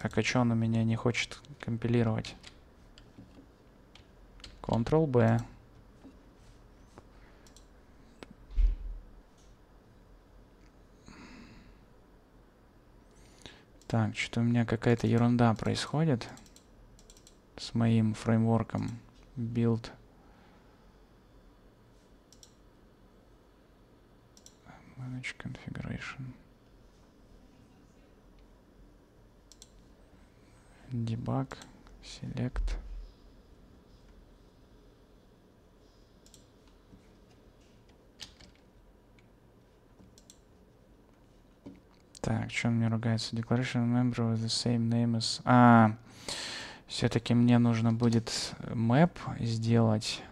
Так, а что он у меня не хочет компилировать? Ctrl-B. Так, что-то у меня какая-то ерунда происходит с моим фреймворком build. Manage configuration. Debug, select. Так, что мне ругается? Declaration member with the same name as... А, все-таки мне нужно будет map э, сделать.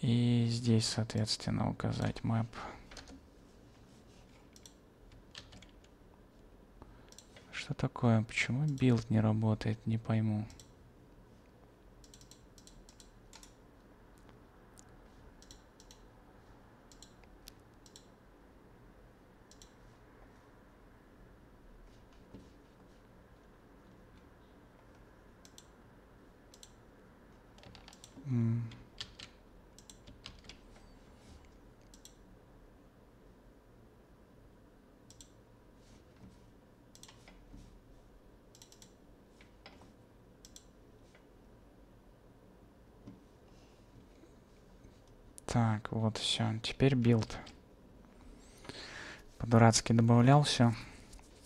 И здесь, соответственно, указать Map. Что такое? Почему билд не работает? Не пойму. Mm. Так, вот, все. Теперь билд. По-дурацки добавлял все.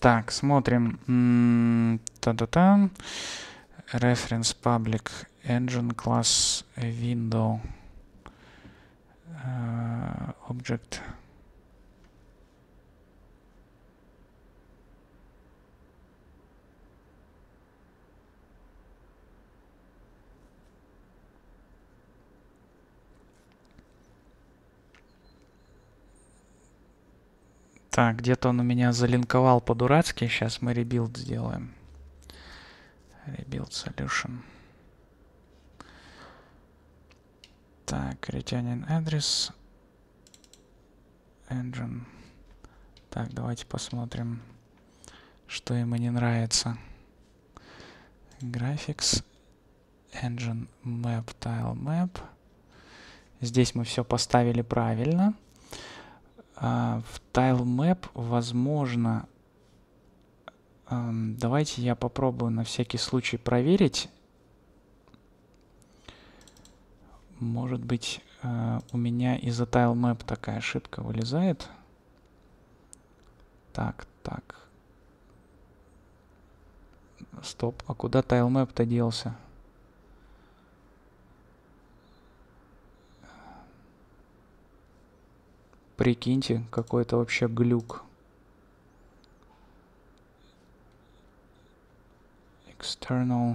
Так, смотрим. М-м, та-та-та. Reference public engine class window uh, object. Так, где-то он у меня залинковал по-дурацки. Сейчас мы ребилд сделаем. Ребилд solution. Так, ретянин адрес. Engine. Так, давайте посмотрим, что ему не нравится. Graphics. Engine map tile map. Здесь мы все поставили правильно. А, в TileMap, возможно, давайте я попробую на всякий случай проверить. Может быть, а, у меня из-за TileMap такая ошибка вылезает. Так, так. Стоп, а куда TileMap-то делся? Прикиньте, какой это вообще глюк. External.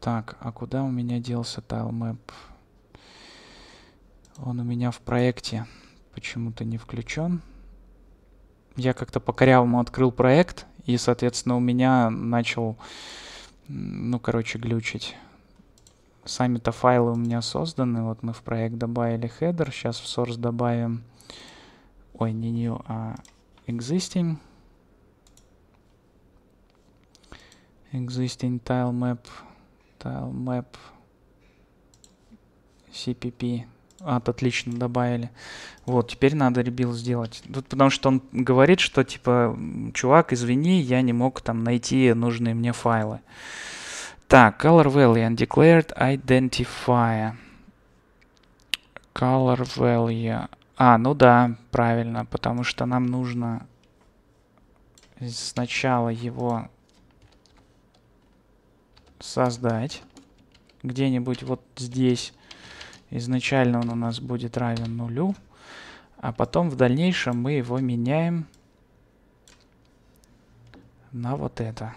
Так, а куда у меня делся tilemap? Он у меня в проекте почему-то не включен. Я как-то по-корявому открыл проект, и, соответственно, у меня начал, ну, короче, глючить. Сами-то файлы у меня созданы. Вот мы в проект добавили header. Сейчас в source добавим... Ой, не new, а existing. Existing tilemap, map. Tile CPP. Вот, отлично, добавили. Вот, теперь надо ребил сделать. Тут потому что он говорит, что типа, чувак, извини, я не мог там найти нужные мне файлы. Так, color value undeclared identifier. Color value. А, ну да, правильно, потому что нам нужно сначала его создать где-нибудь вот здесь. Изначально он у нас будет равен нулю, а потом в дальнейшем мы его меняем на вот это.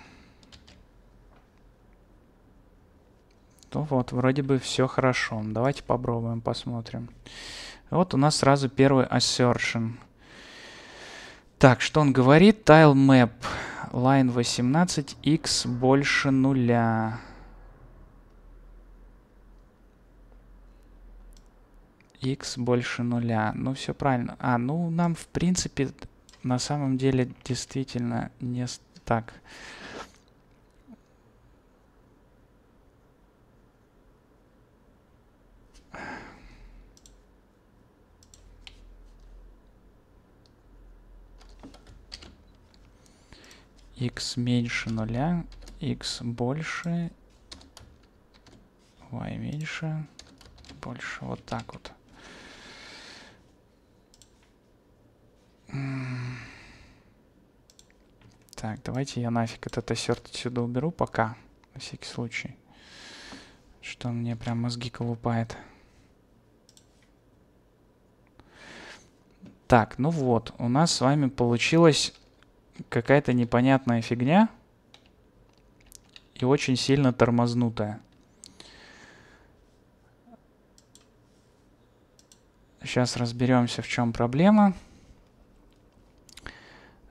Ну вот, вроде бы все хорошо. Давайте попробуем, посмотрим. Вот у нас сразу первый assertion. Так, что он говорит? Tile map. Line 18, x больше нуля. x больше нуля. Ну, все правильно. А, ну, нам, в принципе, на самом деле, действительно не... Так. x меньше нуля, x больше, y меньше, больше. Вот так вот. Так, давайте я нафиг этот ассерт отсюда уберу пока, на всякий случай. Что он мне прям мозги колупает. Так, ну вот, у нас с вами получилось какая-то непонятная фигня и очень сильно тормознутая. Сейчас разберемся, в чем проблема.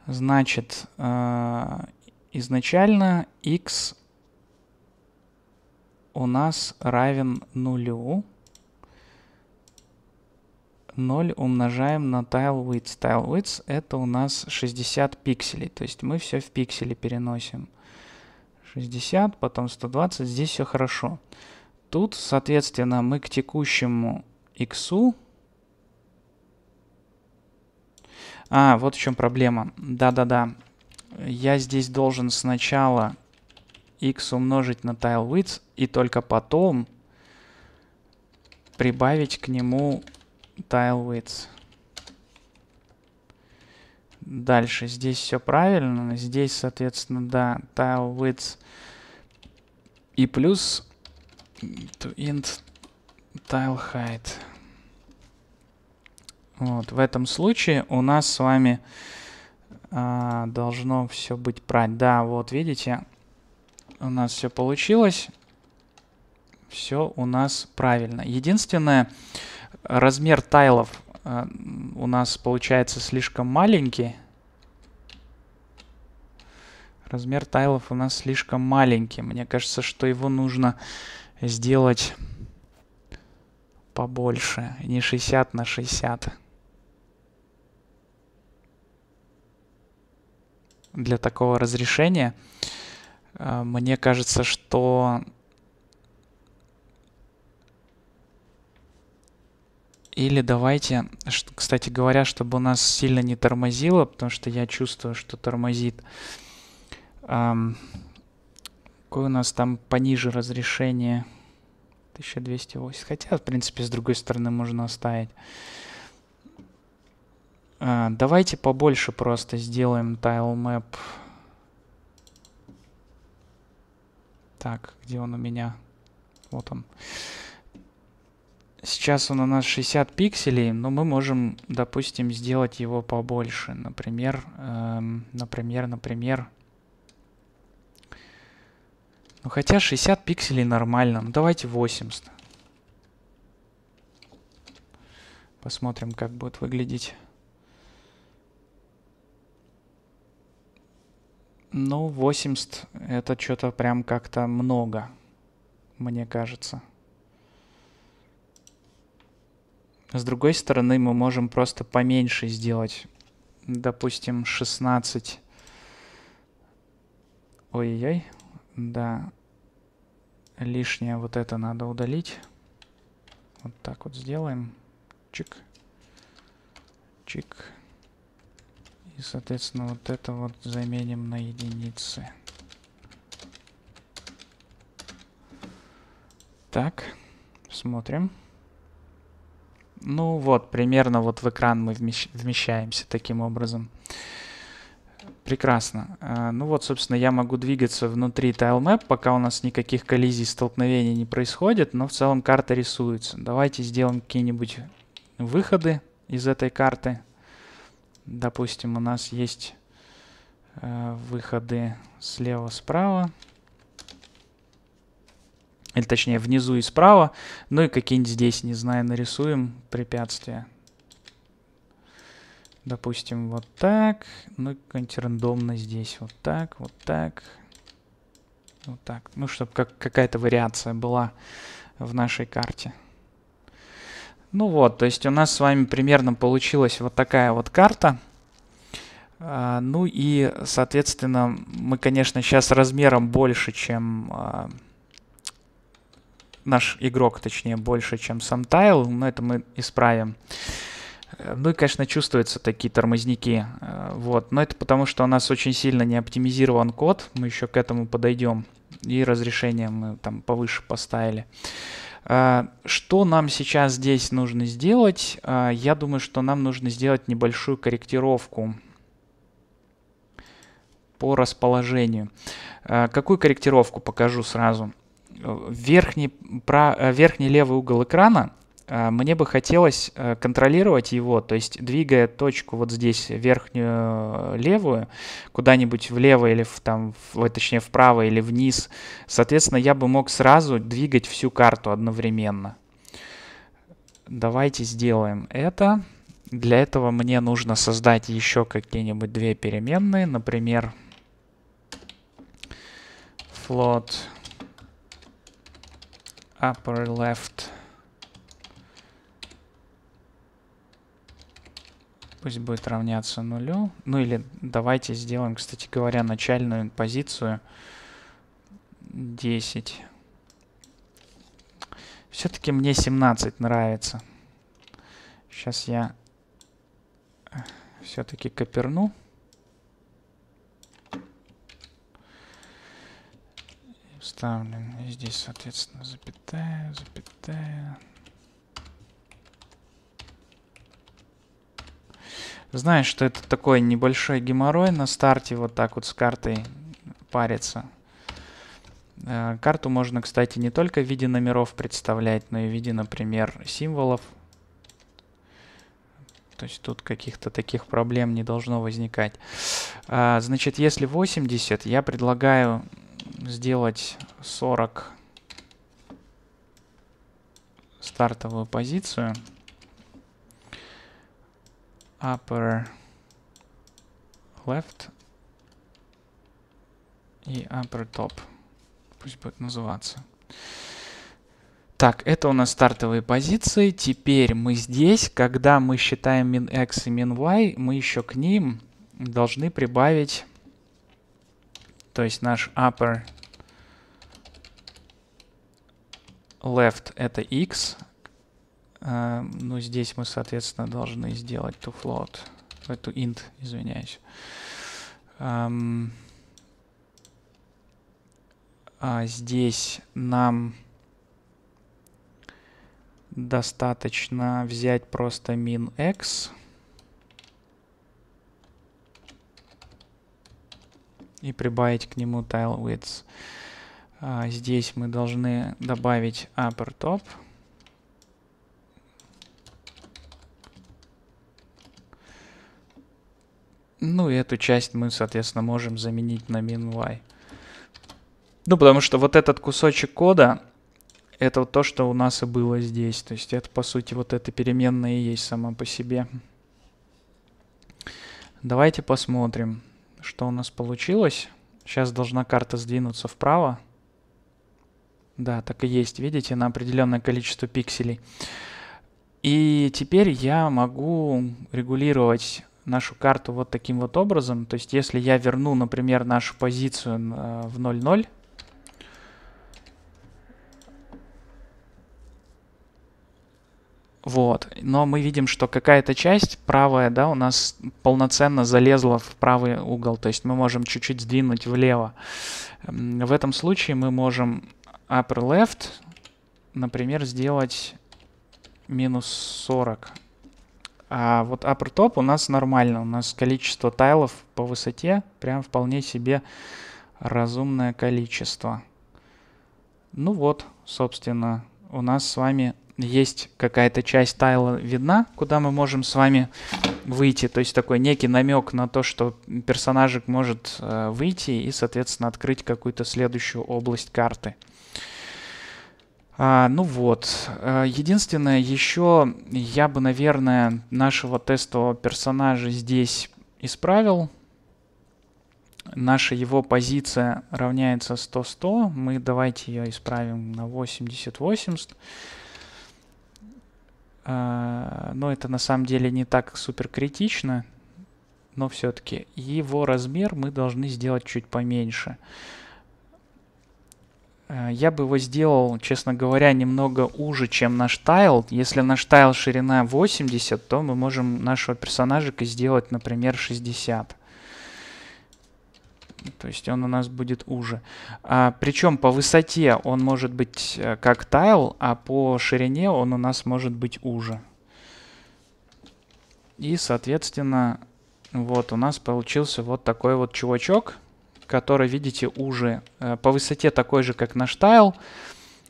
Значит, э, изначально x у нас равен нулю. 0 умножаем на tile width. Tile width это у нас 60 пикселей, то есть мы все в пиксели переносим. 60, потом 120, здесь все хорошо. Тут, соответственно, мы к текущему x а, вот в чем проблема. Да-да-да. Я здесь должен сначала x умножить на tile width и только потом прибавить к нему tile width. Дальше здесь все правильно. Здесь, соответственно, да, tile width и плюс to int tile height. Вот, в этом случае у нас с вами а, должно все быть правильно. Да, вот видите, у нас все получилось. Все у нас правильно. Единственное, размер тайлов э, у нас получается слишком маленький. Размер тайлов у нас слишком маленький. Мне кажется, что его нужно сделать побольше. Не 60 на 60. Для такого разрешения. Э, мне кажется, что Или давайте, кстати говоря, чтобы у нас сильно не тормозило, потому что я чувствую, что тормозит. Эм, какое у нас там пониже разрешение? 1280. Хотя, в принципе, с другой стороны можно оставить. Э, давайте побольше просто сделаем tile Так, где он у меня? Вот он. Сейчас он у нас 60 пикселей, но мы можем, допустим, сделать его побольше. Например, эм, например, например. Ну хотя 60 пикселей нормально. Ну, давайте 80. Посмотрим, как будет выглядеть. Ну, 80 это что-то прям как-то много, мне кажется. С другой стороны, мы можем просто поменьше сделать, допустим, 16. Ой-ой-ой, да, лишнее вот это надо удалить. Вот так вот сделаем. Чик. Чик. И, соответственно, вот это вот заменим на единицы. Так, смотрим. Ну вот, примерно вот в экран мы вмещаемся таким образом. Прекрасно. А, ну вот, собственно, я могу двигаться внутри TileMap, пока у нас никаких коллизий, столкновений не происходит, но в целом карта рисуется. Давайте сделаем какие-нибудь выходы из этой карты. Допустим, у нас есть а, выходы слева-справа или точнее внизу и справа, ну и какие-нибудь здесь, не знаю, нарисуем препятствия. Допустим, вот так, ну и какой-нибудь рандомно здесь, вот так, вот так, вот так. Ну, чтобы как, какая-то вариация была в нашей карте. Ну вот, то есть у нас с вами примерно получилась вот такая вот карта. А, ну и, соответственно, мы, конечно, сейчас размером больше, чем а, наш игрок, точнее, больше, чем Самтайл, но это мы исправим. Э, ну и, конечно, чувствуются такие тормозники. Э, вот. Но это потому, что у нас очень сильно не оптимизирован код. Мы еще к этому подойдем. И разрешение мы там повыше поставили. Э, что нам сейчас здесь нужно сделать? Я думаю, что нам нужно сделать небольшую корректировку по расположению. Какую корректировку покажу сразу? верхний, про, э, верхний левый угол экрана, э, мне бы хотелось э, контролировать его, то есть двигая точку вот здесь верхнюю левую куда-нибудь влево или в, там, в, точнее вправо или вниз, соответственно, я бы мог сразу двигать всю карту одновременно. Давайте сделаем это. Для этого мне нужно создать еще какие-нибудь две переменные, например, float upper left. Пусть будет равняться нулю. Ну или давайте сделаем, кстати говоря, начальную позицию 10. Все-таки мне 17 нравится. Сейчас я э, все-таки коперну. вставлен. И здесь, соответственно, запятая, запятая. Знаешь, что это такой небольшой геморрой на старте вот так вот с картой париться. Э, карту можно, кстати, не только в виде номеров представлять, но и в виде, например, символов. То есть тут каких-то таких проблем не должно возникать. А, значит, если 80, я предлагаю сделать 40 стартовую позицию. Upper left и upper top. Пусть будет называться. Так, это у нас стартовые позиции. Теперь мы здесь, когда мы считаем min x и min y, мы еще к ним должны прибавить, то есть наш upper left это x. Э, ну, здесь мы, соответственно, должны сделать to float, э, to int, извиняюсь. Эм, а здесь нам достаточно взять просто min x и прибавить к нему tile width. А, здесь мы должны добавить upper top. Ну и эту часть мы, соответственно, можем заменить на min y. Ну, потому что вот этот кусочек кода, это то, что у нас и было здесь. То есть это, по сути, вот эта переменная и есть сама по себе. Давайте посмотрим, что у нас получилось. Сейчас должна карта сдвинуться вправо. Да, так и есть, видите, на определенное количество пикселей. И теперь я могу регулировать нашу карту вот таким вот образом. То есть если я верну, например, нашу позицию в 0,0, Вот. Но мы видим, что какая-то часть правая, да, у нас полноценно залезла в правый угол. То есть мы можем чуть-чуть сдвинуть влево. В этом случае мы можем upper left, например, сделать минус 40. А вот upper top у нас нормально. У нас количество тайлов по высоте прям вполне себе разумное количество. Ну вот, собственно, у нас с вами есть какая-то часть тайла видна, куда мы можем с вами выйти. То есть такой некий намек на то, что персонажик может э, выйти и, соответственно, открыть какую-то следующую область карты. А, ну вот, э, единственное еще, я бы, наверное, нашего тестового персонажа здесь исправил. Наша его позиция равняется 100-100, мы давайте ее исправим на 80-80. А, э, но это на самом деле не так супер критично, но все-таки его размер мы должны сделать чуть поменьше. Э, я бы его сделал, честно говоря, немного уже, чем наш тайл. Если наш тайл ширина 80, то мы можем нашего персонажика сделать, например, 60. То есть он у нас будет уже. А, причем по высоте он может быть э, как тайл, а по ширине он у нас может быть уже. И, соответственно, вот у нас получился вот такой вот чувачок который, видите, уже э, по высоте такой же, как наш тайл,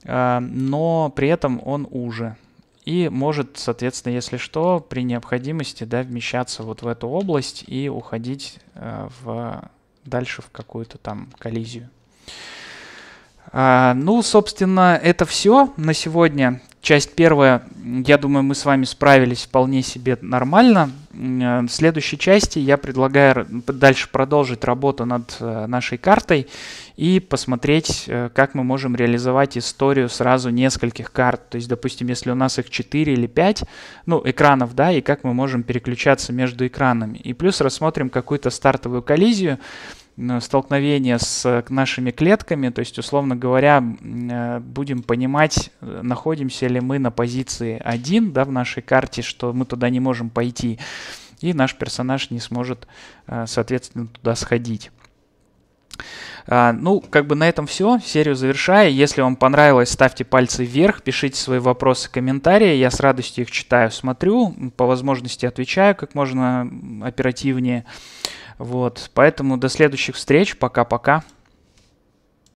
э, но при этом он уже. И может, соответственно, если что, при необходимости да, вмещаться вот в эту область и уходить э, в, дальше в какую-то там коллизию. А, ну, собственно, это все на сегодня. Часть первая, я думаю, мы с вами справились вполне себе нормально. Э, в следующей части я предлагаю дальше продолжить работу над э, нашей картой и посмотреть, э, как мы можем реализовать историю сразу нескольких карт. То есть, допустим, если у нас их 4 или 5, ну, экранов, да, и как мы можем переключаться между экранами. И плюс рассмотрим какую-то стартовую коллизию, Э, столкновение с э, нашими клетками, то есть, условно говоря, э, будем понимать, находимся ли мы на позиции 1 да, в нашей карте, что мы туда не можем пойти, и наш персонаж не сможет, соответственно, туда сходить. А, ну, как бы на этом все. Серию завершая. Если вам понравилось, ставьте пальцы вверх, пишите свои вопросы, комментарии. Я с радостью их читаю, смотрю, по возможности отвечаю как можно оперативнее. Вот, поэтому до следующих встреч. Пока-пока.